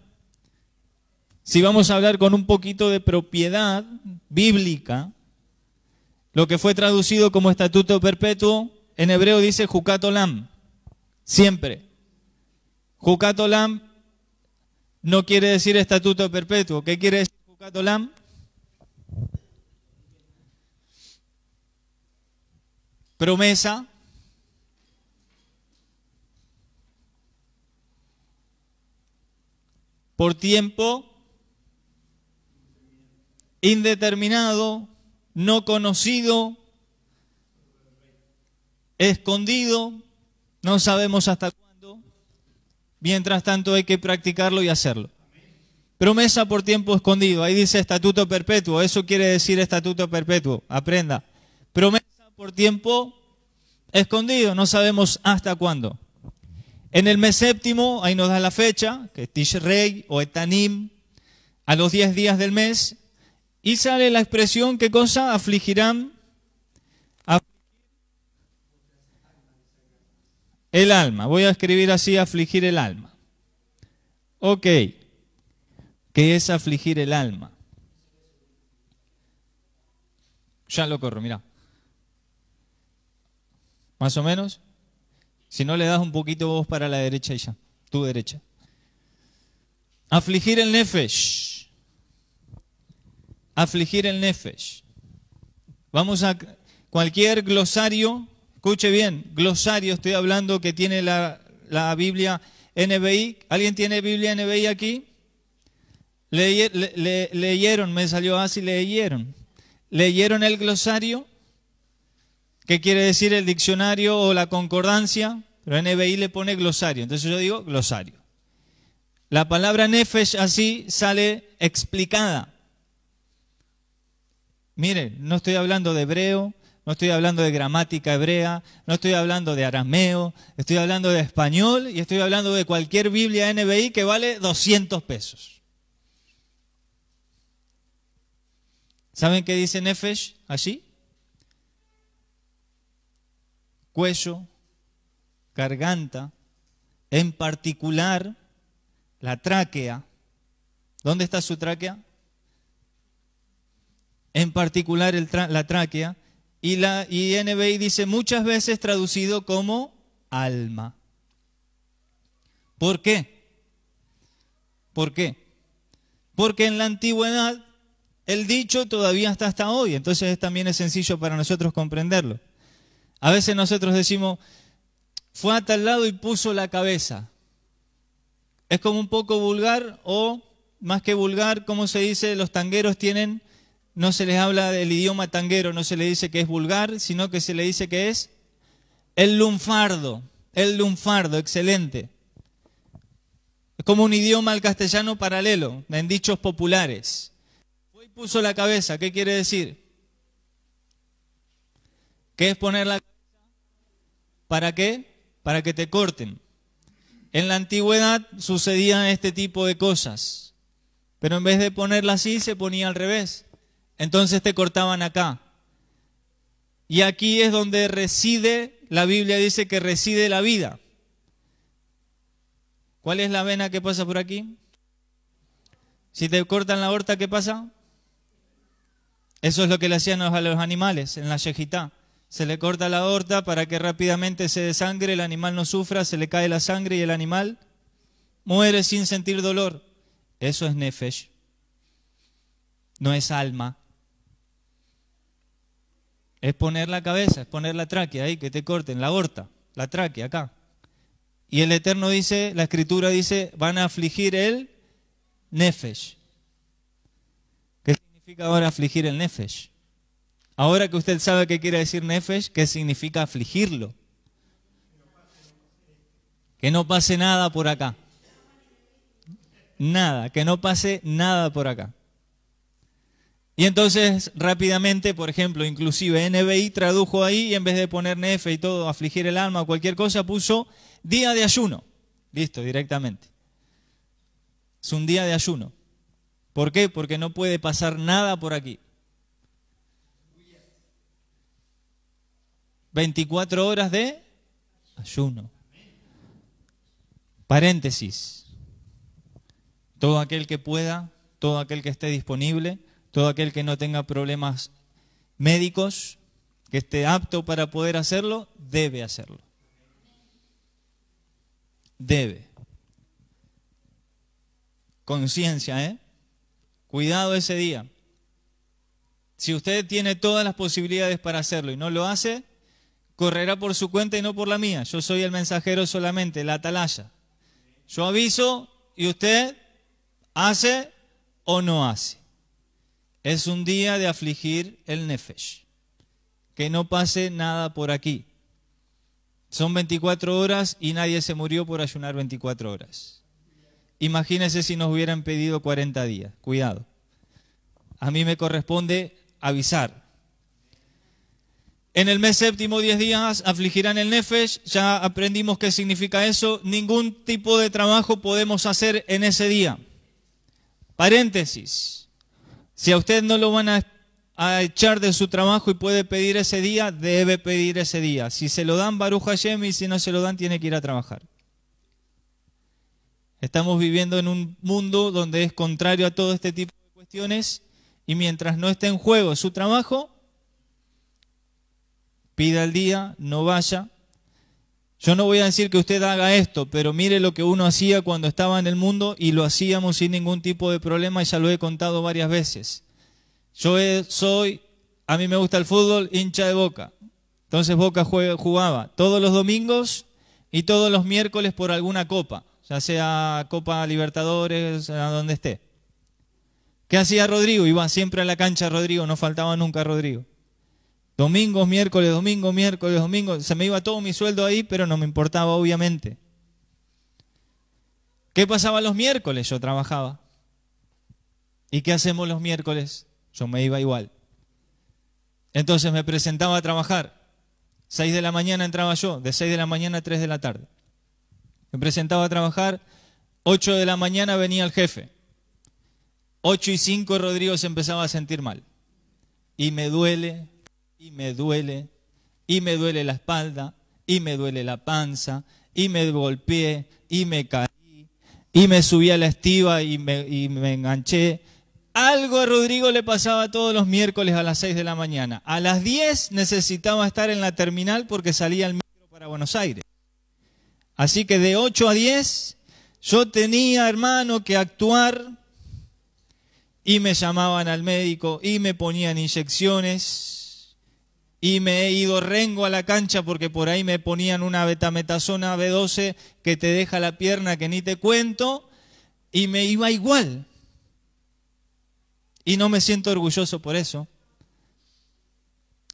si vamos a hablar con un poquito de propiedad bíblica, lo que fue traducido como estatuto perpetuo, en hebreo dice jucatolam, siempre. Jucatolam no quiere decir estatuto perpetuo. ¿Qué quiere decir jucatolam? Promesa. Por tiempo indeterminado, no conocido, escondido, no sabemos hasta cuándo. Mientras tanto hay que practicarlo y hacerlo. Promesa por tiempo escondido, ahí dice estatuto perpetuo, eso quiere decir estatuto perpetuo, aprenda. Promesa por tiempo escondido, no sabemos hasta cuándo. En el mes séptimo, ahí nos da la fecha, que es Tishrei o Etanim, a los 10 días del mes, y sale la expresión, ¿qué cosa? Afligirán el alma. Voy a escribir así, afligir el alma. Ok. ¿Qué es afligir el alma? Ya lo corro, mira. Más o menos. Si no le das un poquito vos para la derecha y ya, tu derecha. Afligir el nefesh afligir el nefesh. Vamos a cualquier glosario, escuche bien, glosario estoy hablando que tiene la, Biblia NBI. ¿Alguien tiene Biblia NBI aquí? Le, leyeron, me salió así, leyeron. ¿Leyeron el glosario? ¿Qué quiere decir el diccionario o la concordancia? Pero NBI le pone glosario, entonces yo digo glosario. La palabra nefesh así sale explicada. Miren, no estoy hablando de hebreo, no estoy hablando de gramática hebrea, no estoy hablando de arameo, estoy hablando de español y estoy hablando de cualquier Biblia NBI que vale 200 pesos. ¿Saben qué dice Nefesh allí? Cuello, garganta, en particular la tráquea. ¿Dónde está su tráquea? en particular la tráquea, y la y dice muchas veces traducido como alma. ¿Por qué? ¿Por qué? Porque en la antigüedad el dicho todavía está hasta hoy, entonces también es sencillo para nosotros comprenderlo. A veces nosotros decimos, fue a tal lado y puso la cabeza. Es como un poco vulgar o más que vulgar, como se dice, los tangueros tienen no se les habla del idioma tanguero, no se le dice que es vulgar, sino que se le dice que es el lunfardo, el lunfardo, excelente. Es como un idioma al castellano paralelo, en dichos populares. Hoy puso la cabeza, ¿qué quiere decir? ¿Qué es poner la cabeza? ¿Para qué? Para que te corten. En la antigüedad sucedían este tipo de cosas, pero en vez de ponerla así, se ponía al revés entonces te cortaban acá. Y aquí es donde reside, la Biblia dice que reside la vida. ¿Cuál es la vena que pasa por aquí? Si te cortan la aorta, ¿qué pasa? Eso es lo que le hacían a los animales en la yejitá. Se le corta la aorta para que rápidamente se desangre, el animal no sufra, se le cae la sangre y el animal muere sin sentir dolor. Eso es nefesh. No es alma. Es poner la cabeza, es poner la tráquea ahí, que te corten, la horta, la tráquea acá. Y el Eterno dice, la Escritura dice, van a afligir el nefesh. ¿Qué significa ahora afligir el nefesh? Ahora que usted sabe qué quiere decir nefesh, ¿qué significa afligirlo? Que no pase nada por acá. Nada, que no pase nada por acá. Y entonces rápidamente, por ejemplo, inclusive NBI tradujo ahí en vez de poner nefe y todo, afligir el alma o cualquier cosa, puso día de ayuno. Listo, directamente. Es un día de ayuno. ¿Por qué? Porque no puede pasar nada por aquí. 24 horas de ayuno. Paréntesis. Todo aquel que pueda, todo aquel que esté disponible, todo aquel que no tenga problemas médicos, que esté apto para poder hacerlo, debe hacerlo. Debe. Conciencia, ¿eh? Cuidado ese día. Si usted tiene todas las posibilidades para hacerlo y no lo hace, correrá por su cuenta y no por la mía. Yo soy el mensajero solamente, la atalaya. Yo aviso y usted hace o no hace. Es un día de afligir el nefesh. Que no pase nada por aquí. Son 24 horas y nadie se murió por ayunar 24 horas. Imagínense si nos hubieran pedido 40 días. Cuidado. A mí me corresponde avisar. En el mes séptimo, 10 días, afligirán el nefesh. Ya aprendimos qué significa eso. Ningún tipo de trabajo podemos hacer en ese día. Paréntesis. Si a usted no lo van a, echar de su trabajo y puede pedir ese día, debe pedir ese día. Si se lo dan, Baruch Hashem, y si no se lo dan, tiene que ir a trabajar. Estamos viviendo en un mundo donde es contrario a todo este tipo de cuestiones y mientras no esté en juego su trabajo, pida el día, no vaya, yo no voy a decir que usted haga esto, pero mire lo que uno hacía cuando estaba en el mundo y lo hacíamos sin ningún tipo de problema y ya lo he contado varias veces. Yo soy, a mí me gusta el fútbol, hincha de Boca. Entonces Boca jugaba todos los domingos y todos los miércoles por alguna copa, ya sea Copa Libertadores, a donde esté. ¿Qué hacía Rodrigo? Iba siempre a la cancha Rodrigo, no faltaba nunca Rodrigo. Domingos, miércoles, domingo, miércoles, domingo. Se me iba todo mi sueldo ahí, pero no me importaba, obviamente. ¿Qué pasaba los miércoles? Yo trabajaba. ¿Y qué hacemos los miércoles? Yo me iba igual. Entonces me presentaba a trabajar. Seis de la mañana entraba yo, de seis de la mañana a tres de la tarde. Me presentaba a trabajar, Ocho de la mañana venía el jefe. Ocho y cinco, Rodrigo se empezaba a sentir mal. Y me duele, y me duele, y me duele la espalda, y me duele la panza, y me golpeé, y me caí, y me subí a la estiva y me, enganché. Algo a Rodrigo le pasaba todos los miércoles a las 6 de la mañana. A las 10 necesitaba estar en la terminal porque salía el micro para Buenos Aires. Así que de 8 a 10 yo tenía, hermano, que actuar y me llamaban al médico y me ponían inyecciones y me he ido rengo a la cancha porque por ahí me ponían una betametasona B12 que te deja la pierna que ni te cuento y me iba igual. Y no me siento orgulloso por eso.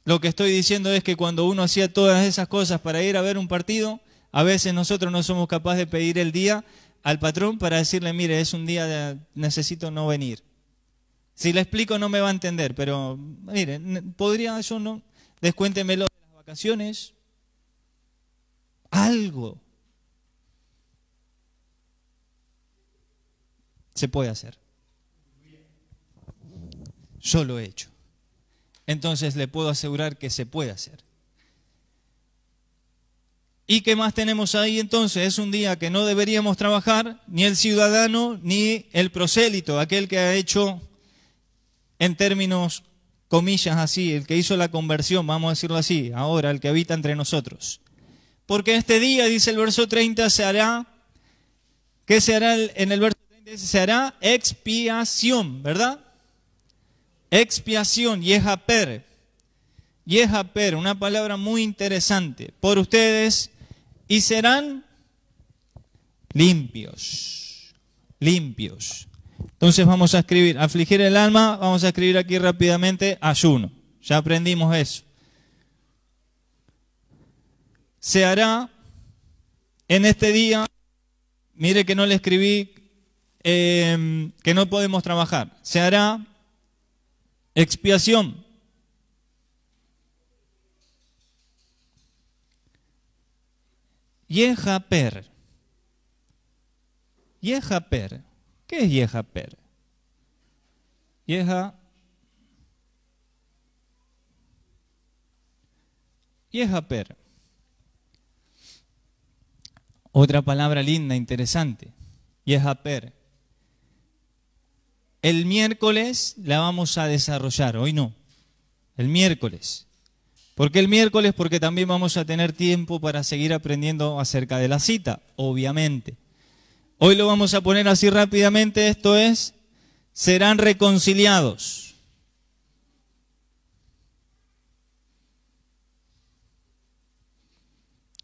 Lo que estoy diciendo es que cuando uno hacía todas esas cosas para ir a ver un partido, a veces nosotros no somos capaces de pedir el día al patrón para decirle, mire, es un día, de, necesito no venir. Si le explico no me va a entender, pero mire, podría yo no, descuéntemelo de las vacaciones, algo se puede hacer. Yo lo he hecho. Entonces le puedo asegurar que se puede hacer. ¿Y qué más tenemos ahí entonces? Es un día que no deberíamos trabajar ni el ciudadano ni el prosélito, aquel que ha hecho en términos comillas así, el que hizo la conversión, vamos a decirlo así, ahora, el que habita entre nosotros. Porque este día, dice el verso 30, se hará, ¿qué se hará en el verso 30? Se hará expiación, ¿verdad? Expiación, yehaper. per. una palabra muy interesante, por ustedes y serán limpios, limpios. Entonces vamos a escribir, afligir el alma, vamos a escribir aquí rápidamente ayuno. Ya aprendimos eso. Se hará en este día, mire que no le escribí em, que no podemos trabajar. Se hará expiación. yeja per ¿Qué es Yeha per? Yeha Otra palabra linda, interesante. per. El miércoles la vamos a desarrollar, hoy no. El miércoles. ¿Por qué el miércoles? Porque también vamos a tener tiempo para seguir aprendiendo acerca de la cita, obviamente. Hoy lo vamos a poner así rápidamente, esto es, serán reconciliados.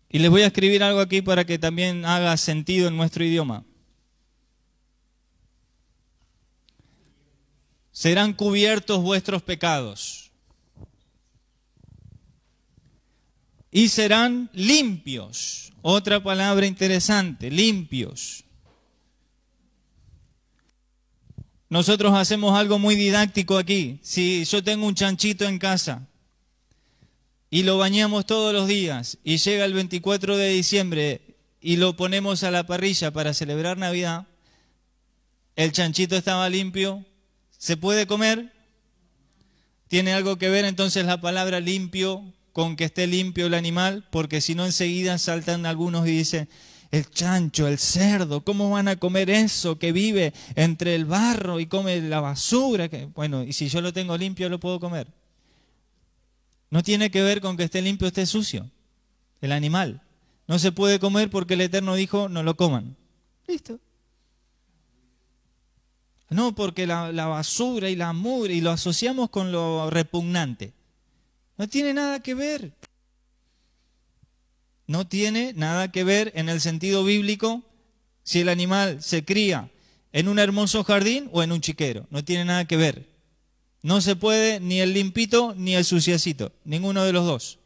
Y les voy a escribir algo aquí para que también haga sentido en nuestro idioma. Serán cubiertos vuestros pecados y serán limpios. Otra palabra interesante, limpios. Nosotros hacemos algo muy didáctico aquí. Si yo tengo un chanchito en casa y lo bañamos todos los días y llega el 24 de diciembre y lo ponemos a la parrilla para celebrar Navidad, el chanchito estaba limpio, ¿se puede comer? ¿Tiene algo que ver entonces la palabra limpio con que esté limpio el animal? Porque si no enseguida saltan algunos y dicen, el chancho, el cerdo, ¿cómo van a comer eso que vive entre el barro y come la basura? Que, bueno, y si yo lo tengo limpio, lo puedo comer. No tiene que ver con que esté limpio o esté sucio, el animal. No se puede comer porque el Eterno dijo, no lo coman. Listo. No, porque la, la basura y la mugre, y lo asociamos con lo repugnante. No tiene nada que ver no tiene nada que ver en el sentido bíblico si el animal se cría en un hermoso jardín o en un chiquero. No tiene nada que ver. No se puede ni el limpito ni el suciacito, ninguno de los dos.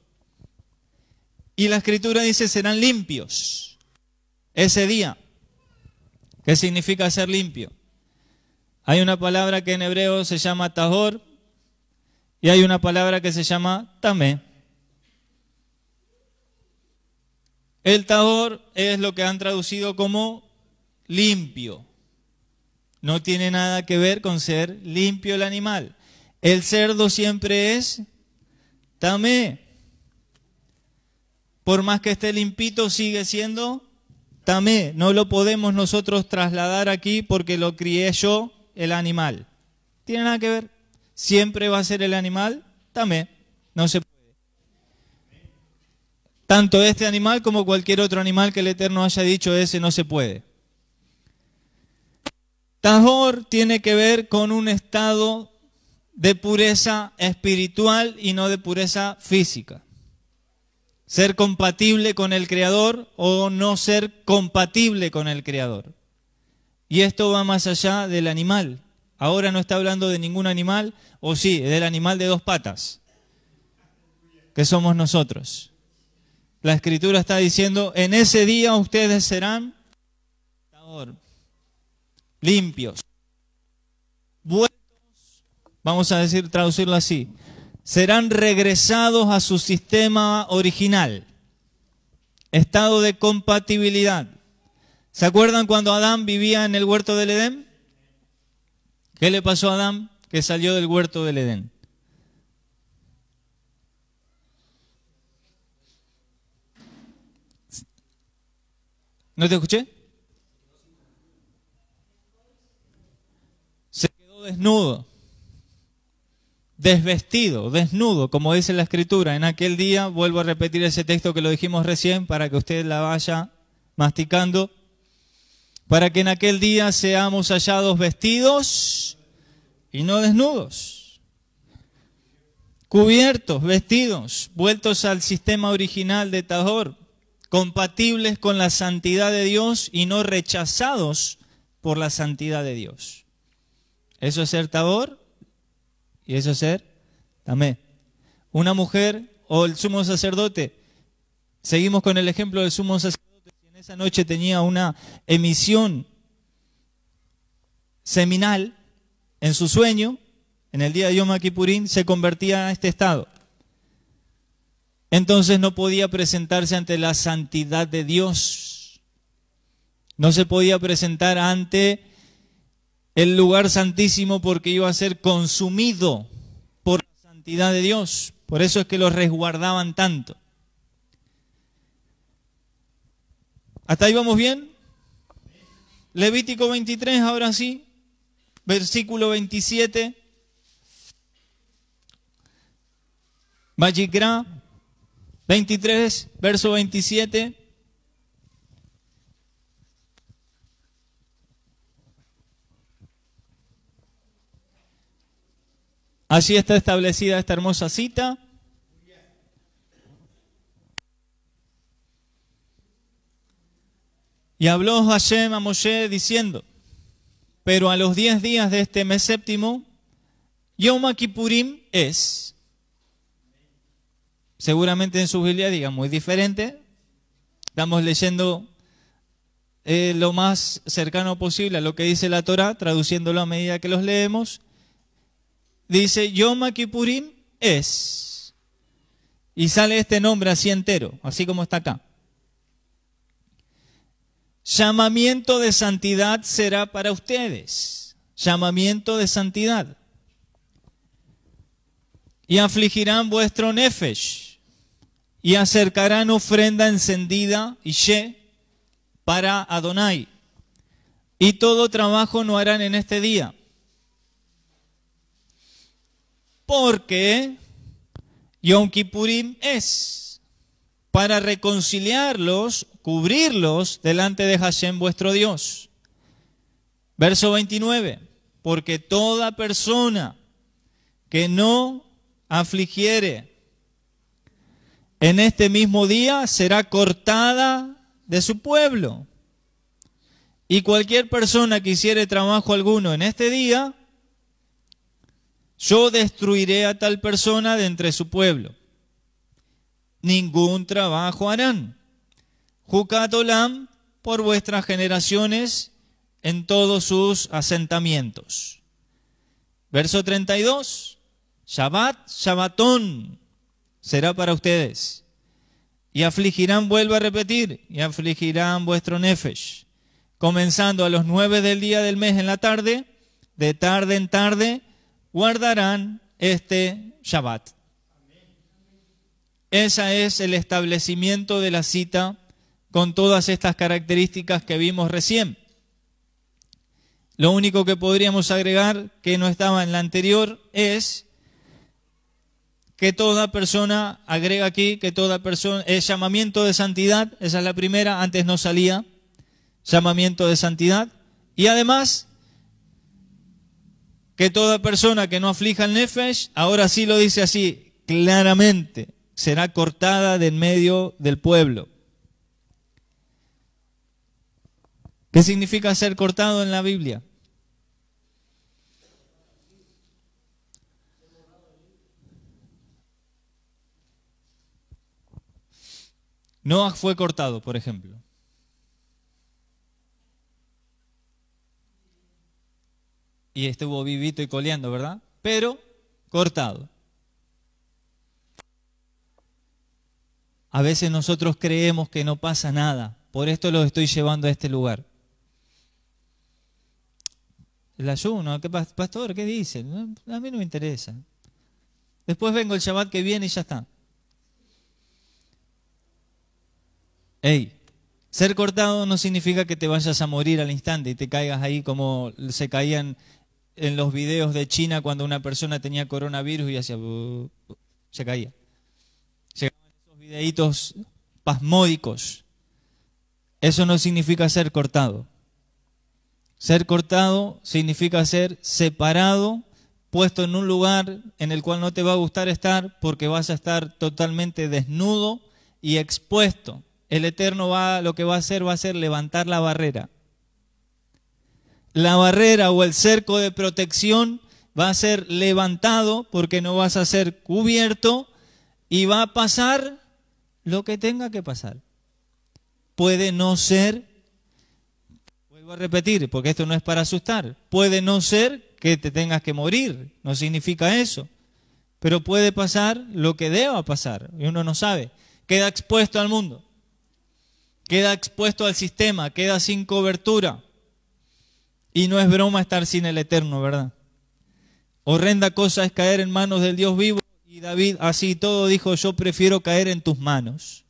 Y la escritura dice, serán limpios ese día. ¿Qué significa ser limpio? Hay una palabra que en hebreo se llama tahor y hay una palabra que se llama tamé. El tabor es lo que han traducido como limpio. No tiene nada que ver con ser limpio el animal. El cerdo siempre es tamé. Por más que esté limpito, sigue siendo tamé. No lo podemos nosotros trasladar aquí porque lo crié yo, el animal. Tiene nada que ver. Siempre va a ser el animal tamé. No se tanto este animal como cualquier otro animal que el Eterno haya dicho, ese no se puede. Tahor tiene que ver con un estado de pureza espiritual y no de pureza física. Ser compatible con el Creador o no ser compatible con el Creador. Y esto va más allá del animal. Ahora no está hablando de ningún animal, o sí, del animal de dos patas, que somos nosotros. La escritura está diciendo, en ese día ustedes serán limpios, vueltos, vamos a decir, traducirlo así, serán regresados a su sistema original, estado de compatibilidad. ¿Se acuerdan cuando Adán vivía en el huerto del Edén? ¿Qué le pasó a Adán que salió del huerto del Edén? ¿No te escuché? Se quedó desnudo, desvestido, desnudo, como dice la escritura. En aquel día, vuelvo a repetir ese texto que lo dijimos recién para que usted la vaya masticando, para que en aquel día seamos hallados vestidos y no desnudos, cubiertos, vestidos, vueltos al sistema original de Tahor compatibles con la santidad de Dios y no rechazados por la santidad de Dios. Eso es ser tabor y eso es ser tamé. Una mujer o el sumo sacerdote, seguimos con el ejemplo del sumo sacerdote, que en esa noche tenía una emisión seminal en su sueño, en el día de Yom Kippurín, se convertía a este estado entonces no podía presentarse ante la santidad de Dios. No se podía presentar ante el lugar santísimo porque iba a ser consumido por la santidad de Dios. Por eso es que lo resguardaban tanto. ¿Hasta ahí vamos bien? Levítico 23, ahora sí, versículo 27. Magicra. 23, verso 27. Así está establecida esta hermosa cita. Y habló Hashem a Moshe diciendo, pero a los diez días de este mes séptimo, Yom Kippurim es seguramente en su Biblia diga muy diferente. Estamos leyendo eh, lo más cercano posible a lo que dice la Torah, traduciéndolo a medida que los leemos. Dice, Yom Kippurim es. Y sale este nombre así entero, así como está acá. Llamamiento de santidad será para ustedes. Llamamiento de santidad. Y afligirán vuestro nefesh y acercarán ofrenda encendida y she para Adonai. Y todo trabajo no harán en este día. Porque Yom Kippurim es para reconciliarlos, cubrirlos delante de Hashem vuestro Dios. Verso 29. Porque toda persona que no afligiere en este mismo día será cortada de su pueblo. Y cualquier persona que hiciere trabajo alguno en este día, yo destruiré a tal persona de entre su pueblo. Ningún trabajo harán. Jucatolam por vuestras generaciones en todos sus asentamientos. Verso 32. Shabbat, Shabbatón será para ustedes. Y afligirán, vuelvo a repetir, y afligirán vuestro nefesh, comenzando a los nueve del día del mes en la tarde, de tarde en tarde, guardarán este Shabbat. Ese es el establecimiento de la cita con todas estas características que vimos recién. Lo único que podríamos agregar que no estaba en la anterior es que toda persona, agrega aquí, que toda persona, es llamamiento de santidad, esa es la primera, antes no salía, llamamiento de santidad. Y además, que toda persona que no aflija el nefesh, ahora sí lo dice así, claramente, será cortada de en medio del pueblo. ¿Qué significa ser cortado en la Biblia? Noah fue cortado, por ejemplo. Y estuvo vivito y coleando, ¿verdad? Pero cortado. A veces nosotros creemos que no pasa nada. Por esto lo estoy llevando a este lugar. El ayuno, ¿qué pastor? ¿Qué dice? A mí no me interesa. Después vengo el Shabbat que viene y ya está. Hey, ser cortado no significa que te vayas a morir al instante y te caigas ahí como se caían en los videos de China cuando una persona tenía coronavirus y hacía uh, se caía. Llegaban esos videitos pasmódicos. Eso no significa ser cortado. Ser cortado significa ser separado, puesto en un lugar en el cual no te va a gustar estar porque vas a estar totalmente desnudo y expuesto el Eterno va, lo que va a hacer va a ser levantar la barrera. La barrera o el cerco de protección va a ser levantado porque no vas a ser cubierto y va a pasar lo que tenga que pasar. Puede no ser, vuelvo a repetir, porque esto no es para asustar, puede no ser que te tengas que morir, no significa eso, pero puede pasar lo que deba pasar y uno no sabe, queda expuesto al mundo queda expuesto al sistema, queda sin cobertura. Y no es broma estar sin el Eterno, ¿verdad? Horrenda cosa es caer en manos del Dios vivo. Y David así todo dijo, yo prefiero caer en tus manos.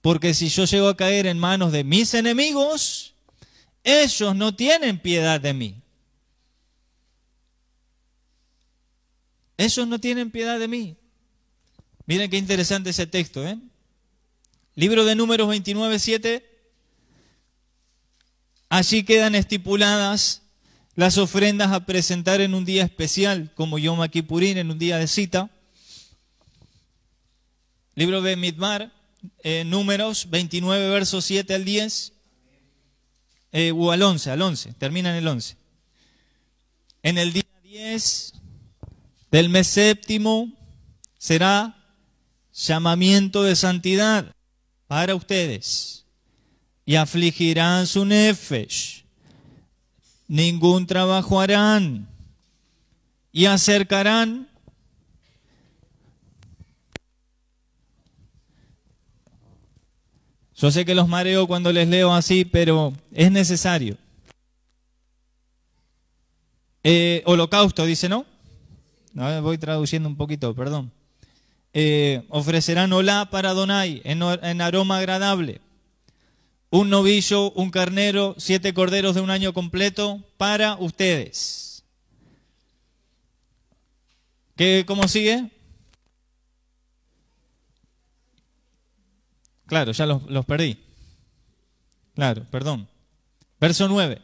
Porque si yo llego a caer en manos de mis enemigos, ellos no tienen piedad de mí. Ellos no tienen piedad de mí. Miren qué interesante ese texto, ¿eh? Libro de números 29, 7. Allí quedan estipuladas las ofrendas a presentar en un día especial, como Yom Kippurín, en un día de cita. Libro de Midmar, eh, números 29, versos 7 al 10, o eh, al 11, al 11, termina en el 11. En el día 10 del mes séptimo será llamamiento de santidad para ustedes y afligirán su nefesh. Ningún trabajo harán y acercarán Yo sé que los mareo cuando les leo así, pero es necesario. Eh, holocausto, dice, ¿no? voy traduciendo un poquito, perdón. Eh, ofrecerán olá para Donai, en, aroma agradable. Un novillo, un carnero, siete corderos de un año completo para ustedes. ¿Qué, ¿Cómo sigue? Claro, ya los, los perdí. Claro, perdón. Verso 9.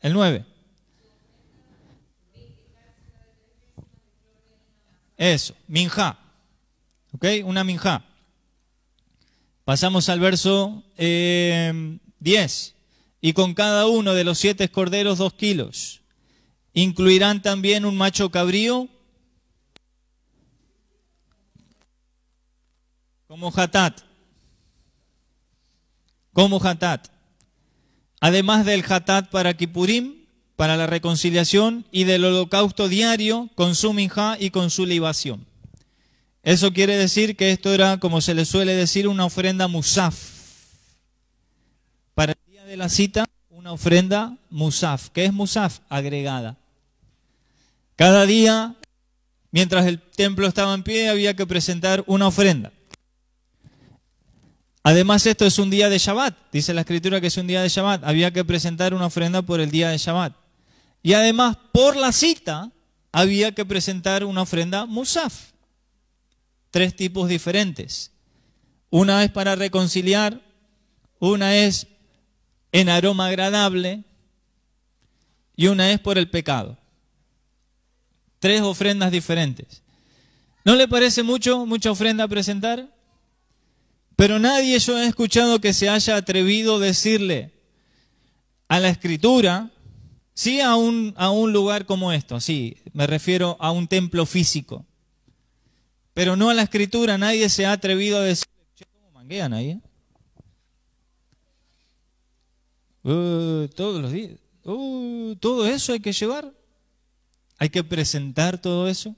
El 9. Eso, minja. ¿Ok? Una minja. Pasamos al verso 10. Eh, y con cada uno de los siete corderos dos kilos. Incluirán también un macho cabrío como hatat. Como hatat. Además del hatat para Kipurim, para la reconciliación y del holocausto diario con su minja y con su libación. Eso quiere decir que esto era, como se le suele decir, una ofrenda musaf. Para el día de la cita, una ofrenda musaf. ¿Qué es musaf? Agregada. Cada día, mientras el templo estaba en pie, había que presentar una ofrenda. Además, esto es un día de Shabbat. Dice la escritura que es un día de Shabbat. Había que presentar una ofrenda por el día de Shabbat. Y además, por la cita, había que presentar una ofrenda musaf. Tres tipos diferentes. Una es para reconciliar, una es en aroma agradable y una es por el pecado. Tres ofrendas diferentes. ¿No le parece mucho, mucha ofrenda a presentar? Pero nadie yo he escuchado que se haya atrevido a decirle a la escritura Sí a un, a un lugar como esto, sí, me refiero a un templo físico. Pero no a la escritura, nadie se ha atrevido a decir, che, ¿cómo manguean ahí? Eh?". Uh, todos los días. Uh, todo eso hay que llevar. Hay que presentar todo eso.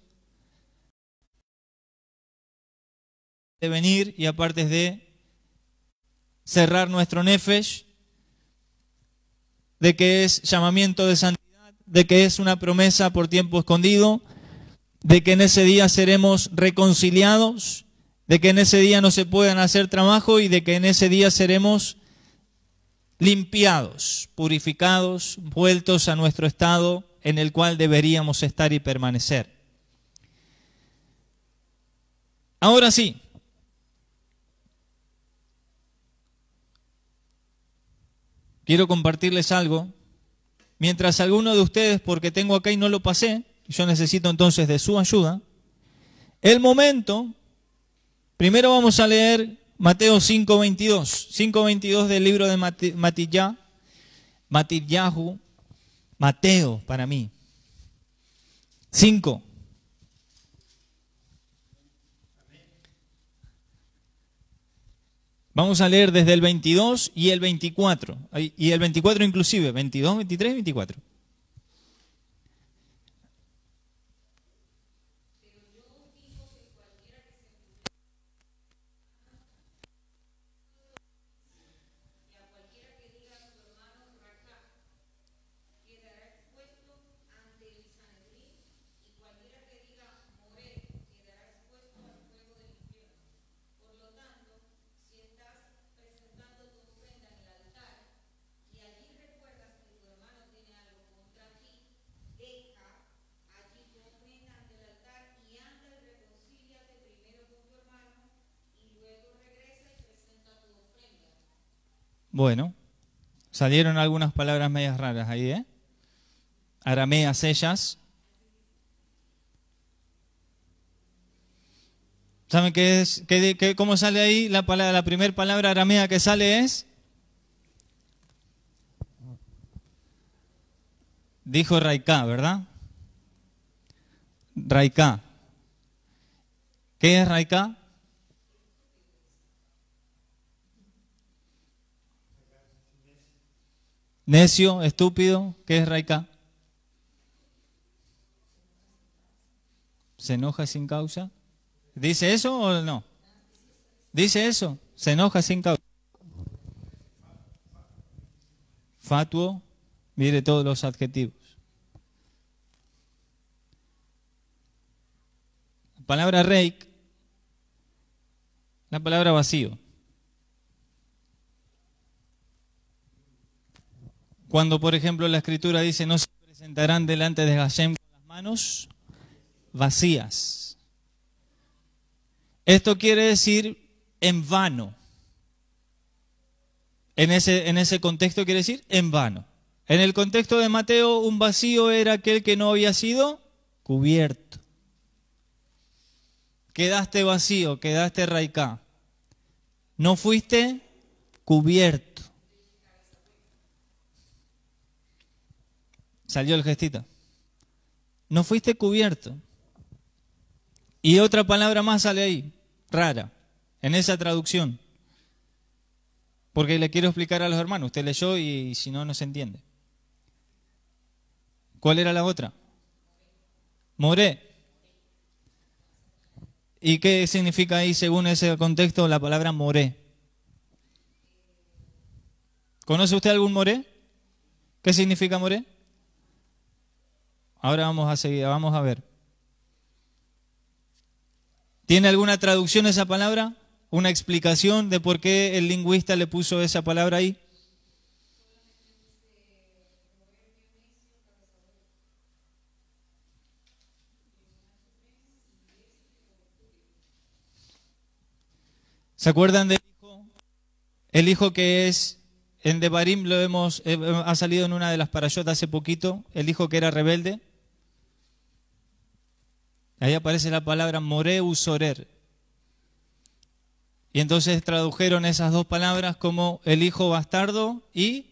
De venir y aparte de cerrar nuestro nefesh de que es llamamiento de santidad, de que es una promesa por tiempo escondido, de que en ese día seremos reconciliados, de que en ese día no se puedan hacer trabajo y de que en ese día seremos limpiados, purificados, vueltos a nuestro estado en el cual deberíamos estar y permanecer. Ahora sí, quiero compartirles algo. Mientras alguno de ustedes, porque tengo acá y no lo pasé, yo necesito entonces de su ayuda, el momento, primero vamos a leer Mateo 5.22, 5.22 del libro de matilla Matillahu, Mateo para mí. 5. Vamos a leer desde el 22 y el 24, y el 24 inclusive, 22, 23, 24. Bueno, salieron algunas palabras medias raras ahí, ¿eh? Arameas ellas. ¿Saben qué es, cómo sale ahí? La, la primera palabra aramea que sale es... Dijo Raiká, ¿verdad? Raiká. ¿Qué es Raiká? necio, estúpido, ¿qué es Raika? ¿Se enoja sin causa? ¿Dice eso o no? ¿Dice eso? ¿Se enoja sin causa? Fatuo, mire todos los adjetivos. La palabra reik, la palabra vacío. Cuando, por ejemplo, la escritura dice, no se presentarán delante de Hashem con las manos vacías. Esto quiere decir en vano. En ese, en ese contexto quiere decir en vano. En el contexto de Mateo, un vacío era aquel que no había sido cubierto. Quedaste vacío, quedaste raicá. No fuiste cubierto. Salió el gestito. No fuiste cubierto. Y otra palabra más sale ahí, rara, en esa traducción. Porque le quiero explicar a los hermanos, usted leyó y si no, no se entiende. ¿Cuál era la otra? Moré. ¿Y qué significa ahí, según ese contexto, la palabra moré? ¿Conoce usted algún moré? ¿Qué significa moré? Ahora vamos a seguir, vamos a ver. ¿Tiene alguna traducción esa palabra? ¿Una explicación de por qué el lingüista le puso esa palabra ahí? ¿Se acuerdan del hijo? El hijo que es en Devarim, lo hemos, eh, ha salido en una de las parayotas hace poquito, el hijo que era rebelde. Ahí aparece la palabra moreusorer. Y entonces tradujeron esas dos palabras como el hijo bastardo y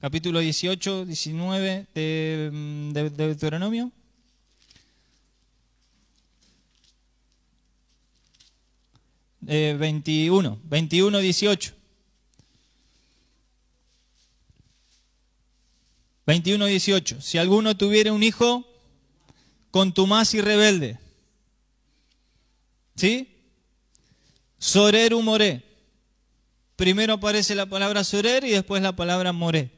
capítulo 18, 19 de, de, Deuteronomio. Eh, 21, 21, 18. 21.18. Si alguno tuviera un hijo contumaz y rebelde, ¿sí? Sorer moré. Primero aparece la palabra sorer y después la palabra moré.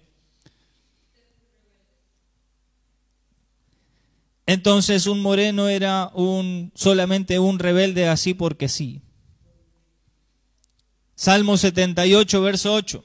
Entonces un moreno era un, solamente un rebelde así porque sí. Salmo 78, verso 8.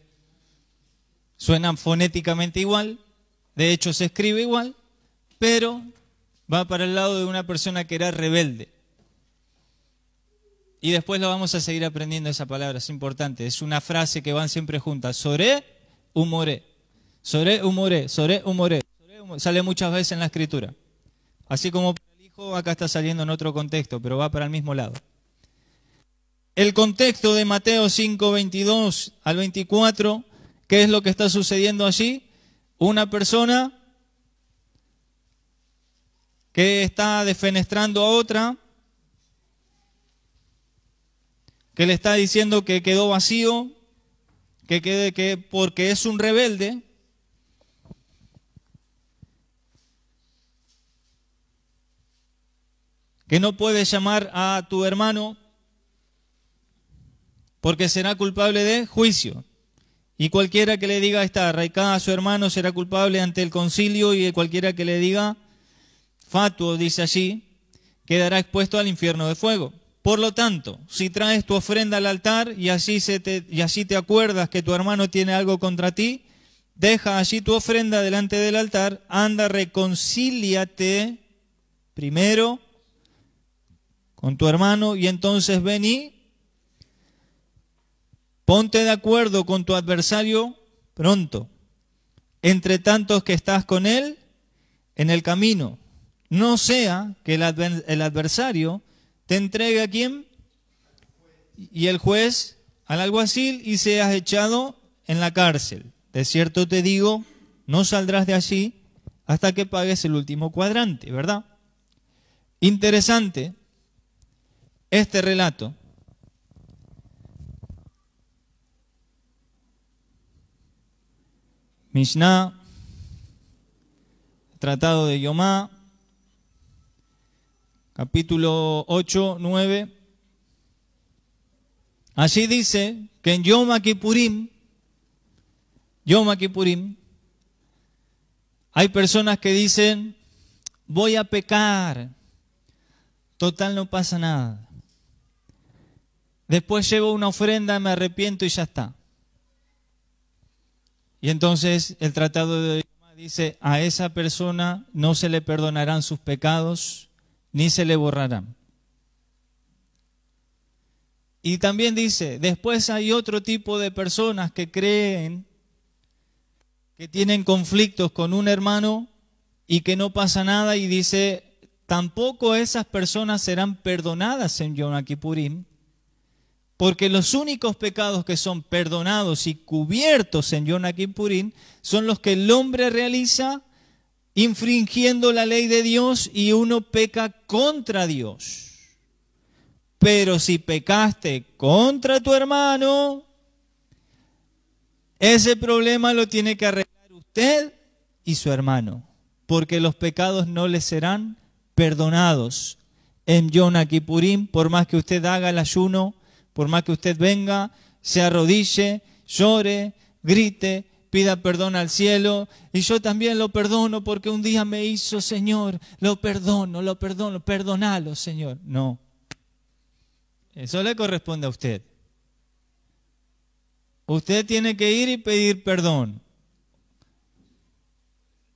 Suenan fonéticamente igual, de hecho se escribe igual, pero va para el lado de una persona que era rebelde. Y después lo vamos a seguir aprendiendo esa palabra, es importante. Es una frase que van siempre juntas. Soré, humoré. Soré, humoré. Soré, humoré. Sale muchas veces en la escritura. Así como el hijo, acá está saliendo en otro contexto, pero va para el mismo lado. El contexto de Mateo 5, 22 al 24 ¿Qué es lo que está sucediendo allí? Una persona que está desfenestrando a otra, que le está diciendo que quedó vacío, que quede que porque es un rebelde. que no puede llamar a tu hermano porque será culpable de juicio. Y cualquiera que le diga esta arraigada a su hermano será culpable ante el concilio y cualquiera que le diga fatuo, dice allí, quedará expuesto al infierno de fuego. Por lo tanto, si traes tu ofrenda al altar y así, te, y así te acuerdas que tu hermano tiene algo contra ti, deja allí tu ofrenda delante del altar, anda, reconcíliate primero con tu hermano y entonces vení Ponte de acuerdo con tu adversario pronto, entre tantos que estás con él en el camino. No sea que el, adversario te entregue a quién y el juez al alguacil y seas echado en la cárcel. De cierto te digo, no saldrás de allí hasta que pagues el último cuadrante, ¿verdad? Interesante este relato Mishnah, Tratado de Yomá, capítulo 8, 9. Allí dice que en Yom Kippurim, Yom hay personas que dicen, voy a pecar, total no pasa nada. Después llevo una ofrenda, me arrepiento y ya está. Y entonces el tratado de Yoma dice, a esa persona no se le perdonarán sus pecados, ni se le borrarán. Y también dice, después hay otro tipo de personas que creen que tienen conflictos con un hermano y que no pasa nada y dice, tampoco esas personas serán perdonadas en Yom Kippurim, porque los únicos pecados que son perdonados y cubiertos en Yom Kippurín son los que el hombre realiza infringiendo la ley de Dios y uno peca contra Dios. Pero si pecaste contra tu hermano, ese problema lo tiene que arreglar usted y su hermano, porque los pecados no le serán perdonados en Yom Kippurín, por más que usted haga el ayuno por más que usted venga, se arrodille, llore, grite, pida perdón al cielo. Y yo también lo perdono porque un día me hizo, Señor, lo perdono, lo perdono, perdónalo Señor. No. Eso le corresponde a usted. Usted tiene que ir y pedir perdón.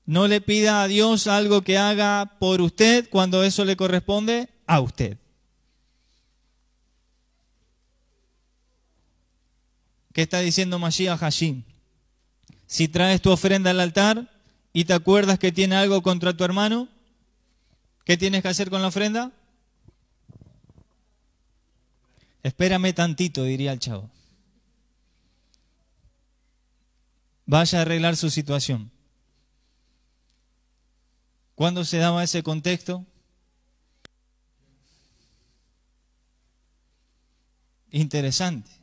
No le pida a Dios algo que haga por usted cuando eso le corresponde a usted. ¿Qué está diciendo Mashiach Hashim? Si traes tu ofrenda al altar y te acuerdas que tiene algo contra tu hermano, ¿qué tienes que hacer con la ofrenda? Espérame tantito, diría el chavo. Vaya a arreglar su situación. ¿Cuándo se daba ese contexto? Interesante.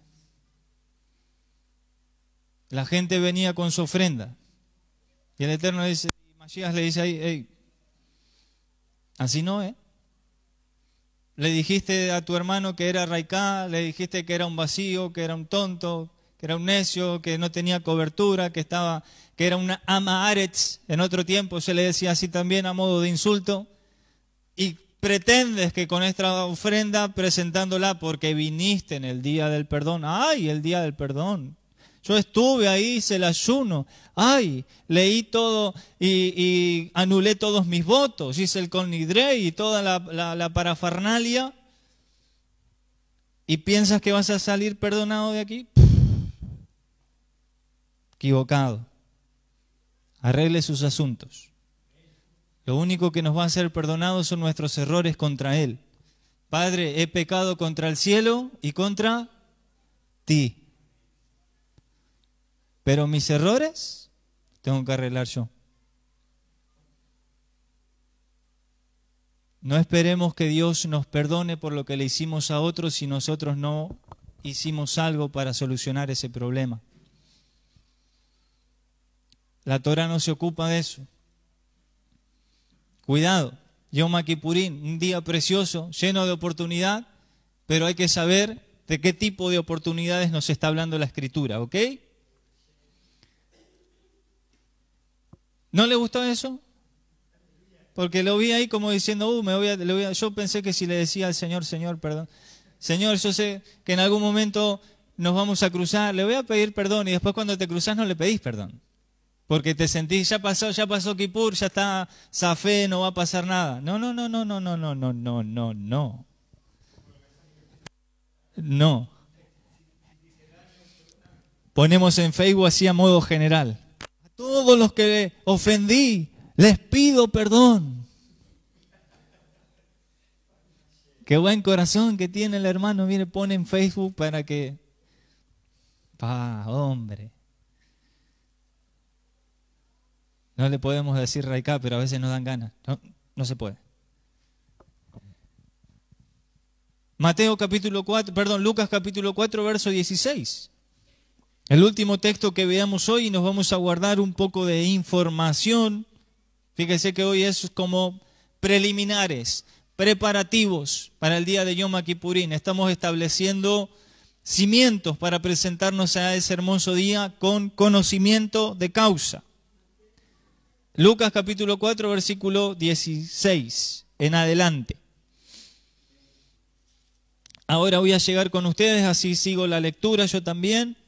La gente venía con su ofrenda. Y el Eterno dice, y Masías le dice ahí, así no, ¿eh? Le dijiste a tu hermano que era Raiká, le dijiste que era un vacío, que era un tonto, que era un necio, que no tenía cobertura, que estaba, que era una ama arets. En otro tiempo se le decía así también a modo de insulto. Y pretendes que con esta ofrenda presentándola porque viniste en el día del perdón. ¡Ay, el día del perdón! Yo estuve ahí, hice el ayuno. Ay, leí todo y, anulé todos mis votos. Hice el conidre y toda la, la, parafernalia. ¿Y piensas que vas a salir perdonado de aquí? equivocado. Arregle sus asuntos. Lo único que nos va a ser perdonado son nuestros errores contra Él. Padre, he pecado contra el cielo y contra ti. Pero mis errores tengo que arreglar yo. No esperemos que Dios nos perdone por lo que le hicimos a otros si nosotros no hicimos algo para solucionar ese problema. La Torah no se ocupa de eso. Cuidado, Yom Kippurín, un día precioso, lleno de oportunidad, pero hay que saber de qué tipo de oportunidades nos está hablando la Escritura, ¿ok? ¿No le gustó eso? Porque lo vi ahí como diciendo, uh, me voy a, voy yo pensé que si le decía al Señor, Señor, perdón, Señor, yo sé que en algún momento nos vamos a cruzar, le voy a pedir perdón y después cuando te cruzas no le pedís perdón. Porque te sentís, ya pasó, ya pasó Kipur, ya está Zafé, no va a pasar nada. No, no, no, no, no, no, no, no, no, no, no. No. Ponemos en Facebook así a modo general todos los que ofendí, les pido perdón. Qué buen corazón que tiene el hermano. Mire, pone en Facebook para que... Pa, hombre. No le podemos decir Raiká, pero a veces nos dan ganas. No, no se puede. Mateo capítulo 4, perdón, Lucas capítulo 4, verso 16. El último texto que veamos hoy, nos vamos a guardar un poco de información. Fíjense que hoy es como preliminares, preparativos para el día de Yom Kippurín. Estamos estableciendo cimientos para presentarnos a ese hermoso día con conocimiento de causa. Lucas capítulo 4, versículo 16 en adelante. Ahora voy a llegar con ustedes, así sigo la lectura yo también.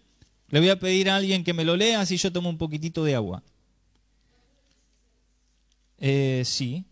Le voy a pedir a alguien que me lo lea si yo tomo un poquitito de agua. Eh, sí.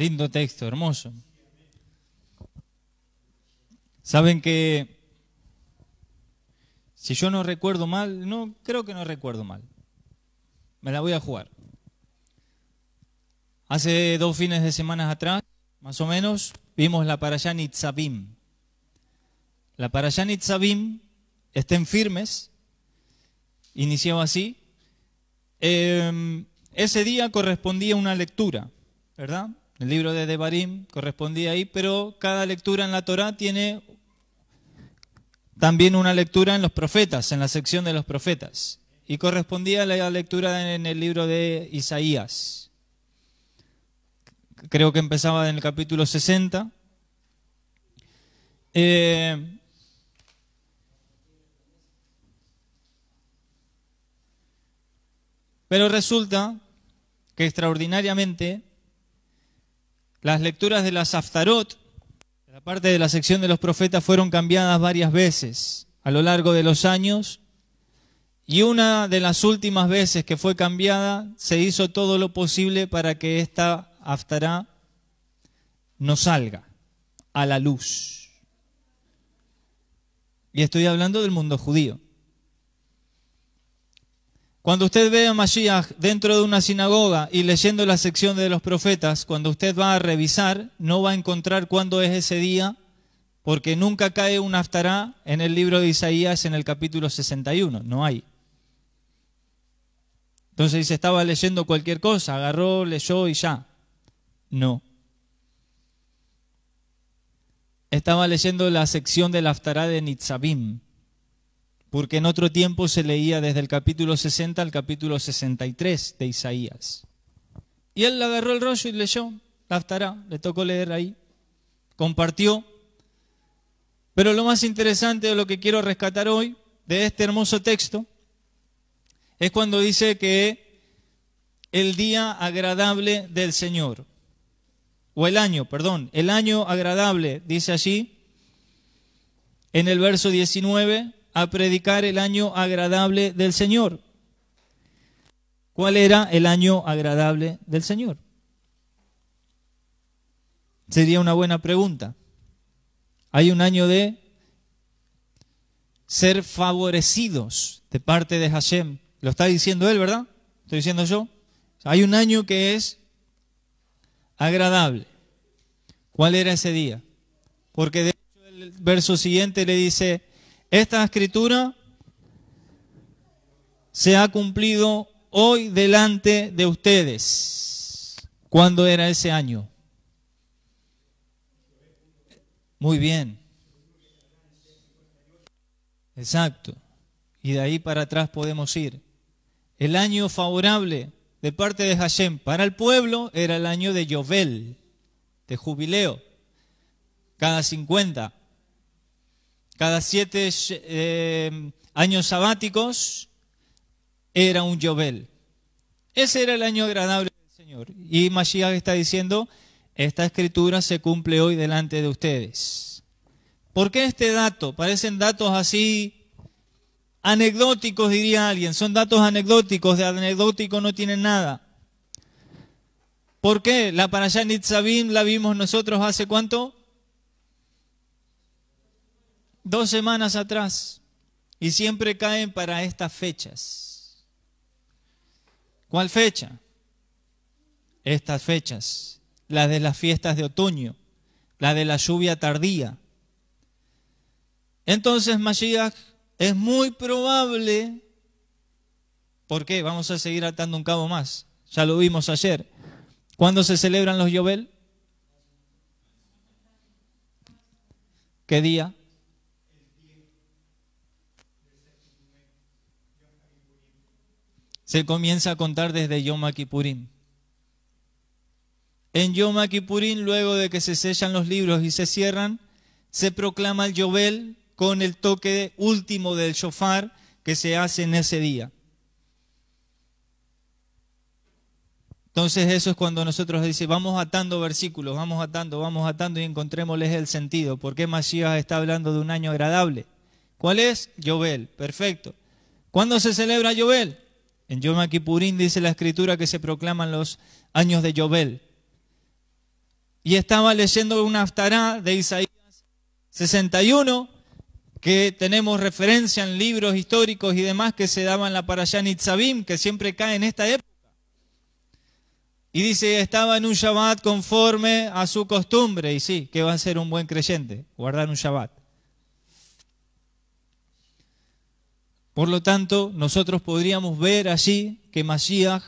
Lindo texto, hermoso. Saben que, si yo no recuerdo mal, no creo que no recuerdo mal. Me la voy a jugar. Hace dos fines de semana atrás, más o menos, vimos la Parashá Itzabim. La Parashá Itzabim estén firmes, iniciaba así. Em, ese día correspondía una lectura, ¿verdad? El libro de Devarim correspondía ahí, pero cada lectura en la Torá tiene también una lectura en los profetas, en la sección de los profetas. Y correspondía a la lectura en el libro de Isaías. Creo que empezaba en el capítulo 60. Eh, pero resulta que extraordinariamente las lecturas de la de la parte de la sección de los profetas, fueron cambiadas varias veces a lo largo de los años. Y una de las últimas veces que fue cambiada, se hizo todo lo posible para que esta Haftará no salga a la luz. Y estoy hablando del mundo judío. Cuando usted ve a Mashiach dentro de una sinagoga y leyendo la sección de los profetas, cuando usted va a revisar, no va a encontrar cuándo es ese día, porque nunca cae un aftará en el libro de Isaías en el capítulo 61, no hay. Entonces dice, estaba leyendo cualquier cosa, agarró, leyó y ya. No. Estaba leyendo la sección del aftará de Nitzabim, porque en otro tiempo se leía desde el capítulo 60 al capítulo 63 de Isaías. Y él agarró el rollo y leyó, Laftará, le tocó leer ahí, compartió. Pero lo más interesante de lo que quiero rescatar hoy de este hermoso texto es cuando dice que el día agradable del Señor, o el año, perdón, el año agradable, dice allí en el verso 19, a predicar el año agradable del Señor. ¿Cuál era el año agradable del Señor? Sería una buena pregunta. Hay un año de ser favorecidos de parte de Hashem. Lo está diciendo él, ¿verdad? Estoy diciendo yo. Hay un año que es agradable. ¿Cuál era ese día? Porque de hecho el verso siguiente le dice, esta escritura se ha cumplido hoy delante de ustedes. ¿Cuándo era ese año? Muy bien. Exacto. Y de ahí para atrás podemos ir. El año favorable de parte de Hashem para el pueblo era el año de Yovel, de jubileo, cada 50 cada siete eh, años sabáticos era un Yobel. Ese era el año agradable del Señor. Y Mashiach está diciendo, esta escritura se cumple hoy delante de ustedes. ¿Por qué este dato? Parecen datos así anecdóticos, diría alguien. Son datos anecdóticos, de anecdótico no tienen nada. ¿Por qué? La parashah Nitzavim la vimos nosotros hace cuánto? dos semanas atrás y siempre caen para estas fechas. ¿Cuál fecha? Estas fechas, las de las fiestas de otoño, la de la lluvia tardía. Entonces, Mashiach, es muy probable, ¿por qué? Vamos a seguir atando un cabo más, ya lo vimos ayer. ¿Cuándo se celebran los Yobel? ¿Qué día? se comienza a contar desde Yom Kippurim. En Yom Kippurim, luego de que se sellan los libros y se cierran, se proclama el Yobel con el toque último del shofar que se hace en ese día. Entonces eso es cuando nosotros decimos, vamos atando versículos, vamos atando, vamos atando y encontrémosles el sentido. ¿Por qué Masías está hablando de un año agradable? ¿Cuál es? Yobel, perfecto. ¿Cuándo se celebra Yobel? En Yom Kippurín dice la escritura que se proclaman los años de Yobel. Y estaba leyendo una aftará de Isaías 61, que tenemos referencia en libros históricos y demás que se daban la Parashá Itzabim, que siempre cae en esta época. Y dice, estaba en un Shabbat conforme a su costumbre. Y sí, que va a ser un buen creyente, guardar un Shabbat. Por lo tanto, nosotros podríamos ver allí que Masías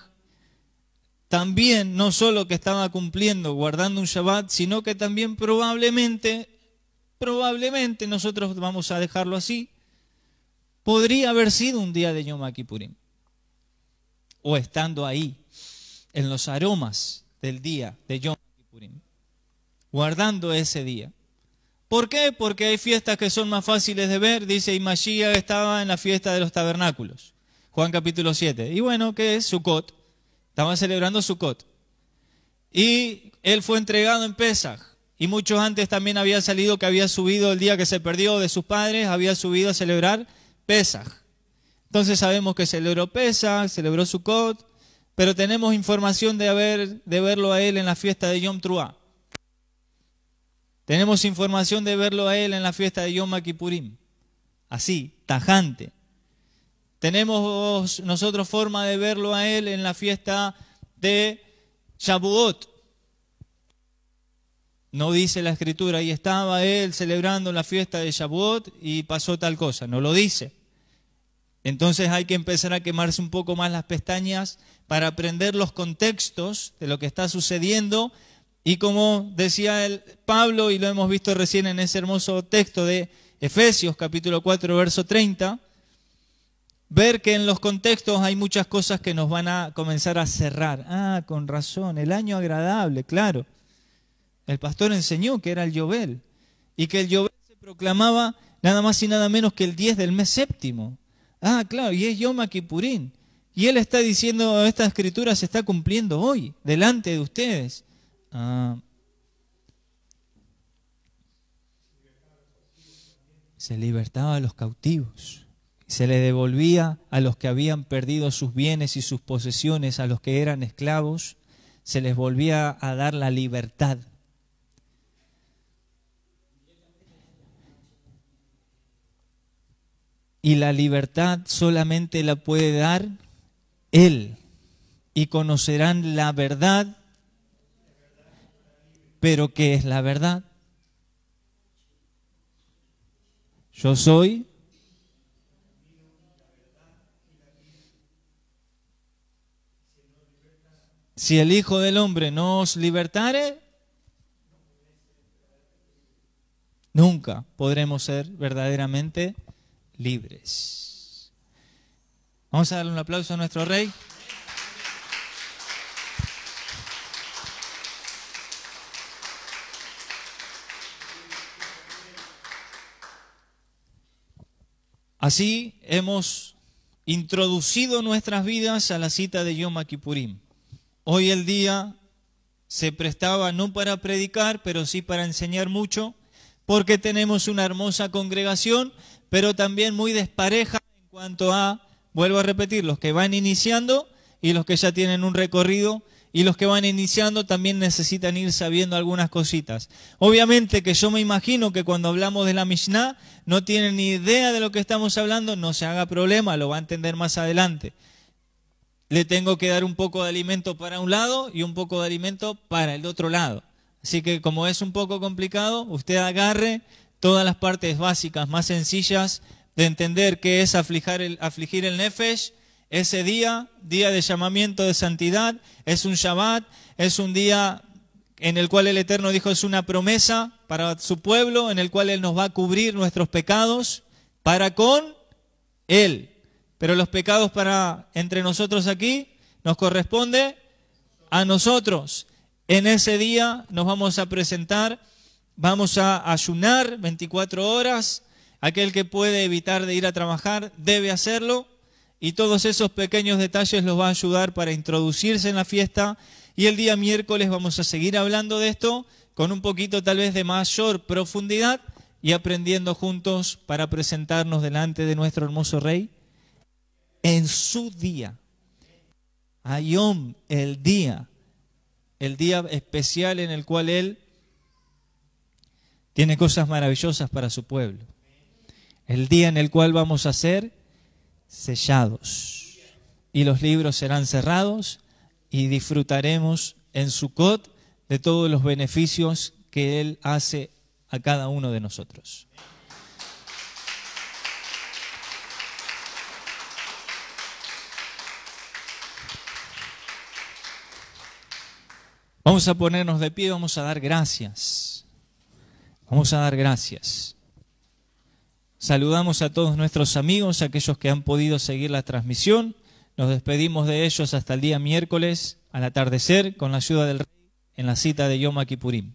también no solo que estaba cumpliendo, guardando un Shabbat, sino que también probablemente, probablemente nosotros vamos a dejarlo así, podría haber sido un día de Yom Kippurim. O estando ahí, en los aromas del día de Yom Kippurim, guardando ese día. ¿Por qué? Porque hay fiestas que son más fáciles de ver. Dice, y estaba en la fiesta de los tabernáculos. Juan capítulo 7. Y bueno, ¿qué es? Sukkot. Estaban celebrando Sukkot. Y él fue entregado en Pesach. Y muchos antes también había salido que había subido el día que se perdió de sus padres, había subido a celebrar Pesach. Entonces sabemos que celebró Pesach, celebró Sukkot, pero tenemos información de, haber, de verlo a él en la fiesta de Yom Truah. Tenemos información de verlo a él en la fiesta de Yom Kippurim. Así, tajante. Tenemos nosotros forma de verlo a él en la fiesta de Shavuot. No dice la escritura, y estaba él celebrando la fiesta de Shavuot y pasó tal cosa. No lo dice. Entonces hay que empezar a quemarse un poco más las pestañas para aprender los contextos de lo que está sucediendo y como decía el Pablo, y lo hemos visto recién en ese hermoso texto de Efesios capítulo 4, verso 30, ver que en los contextos hay muchas cosas que nos van a comenzar a cerrar. Ah, con razón, el año agradable, claro. El pastor enseñó que era el Yobel y que el Yobel se proclamaba nada más y nada menos que el 10 del mes séptimo. Ah, claro, y es Yom Kippurín. Y él está diciendo, esta escritura se está cumpliendo hoy, delante de ustedes. Ah. se libertaba a los cautivos. Se le devolvía a los que habían perdido sus bienes y sus posesiones, a los que eran esclavos, se les volvía a dar la libertad. Y la libertad solamente la puede dar Él. Y conocerán la verdad pero ¿qué es la verdad? Yo soy Si el Hijo del Hombre no os libertare, nunca podremos ser verdaderamente libres. Vamos a darle un aplauso a nuestro Rey. Así hemos introducido nuestras vidas a la cita de Yom Kippurim. Hoy el día se prestaba no para predicar, pero sí para enseñar mucho, porque tenemos una hermosa congregación, pero también muy despareja en cuanto a, vuelvo a repetir, los que van iniciando y los que ya tienen un recorrido y los que van iniciando también necesitan ir sabiendo algunas cositas. Obviamente que yo me imagino que cuando hablamos de la Mishnah no tienen ni idea de lo que estamos hablando, no se haga problema, lo va a entender más adelante. Le tengo que dar un poco de alimento para un lado y un poco de alimento para el otro lado. Así que como es un poco complicado, usted agarre todas las partes básicas más sencillas de entender qué es afligir el, afligir el nefesh, ese día, día de llamamiento de santidad, es un Shabbat, es un día en el cual el Eterno dijo es una promesa para su pueblo, en el cual Él nos va a cubrir nuestros pecados para con Él. Pero los pecados para entre nosotros aquí nos corresponde a nosotros. En ese día nos vamos a presentar, vamos a ayunar 24 horas. Aquel que puede evitar de ir a trabajar debe hacerlo y todos esos pequeños detalles los va a ayudar para introducirse en la fiesta. Y el día miércoles vamos a seguir hablando de esto con un poquito tal vez de mayor profundidad y aprendiendo juntos para presentarnos delante de nuestro hermoso Rey en su día. Ayom, el día, el día especial en el cual Él tiene cosas maravillosas para su pueblo. El día en el cual vamos a hacer sellados. Y los libros serán cerrados y disfrutaremos en su cot de todos los beneficios que Él hace a cada uno de nosotros. Vamos a ponernos de pie, vamos a dar gracias. Vamos a dar gracias. Saludamos a todos nuestros amigos, aquellos que han podido seguir la transmisión. Nos despedimos de ellos hasta el día miércoles al atardecer con la ayuda del Rey en la cita de Yoma Kipurim.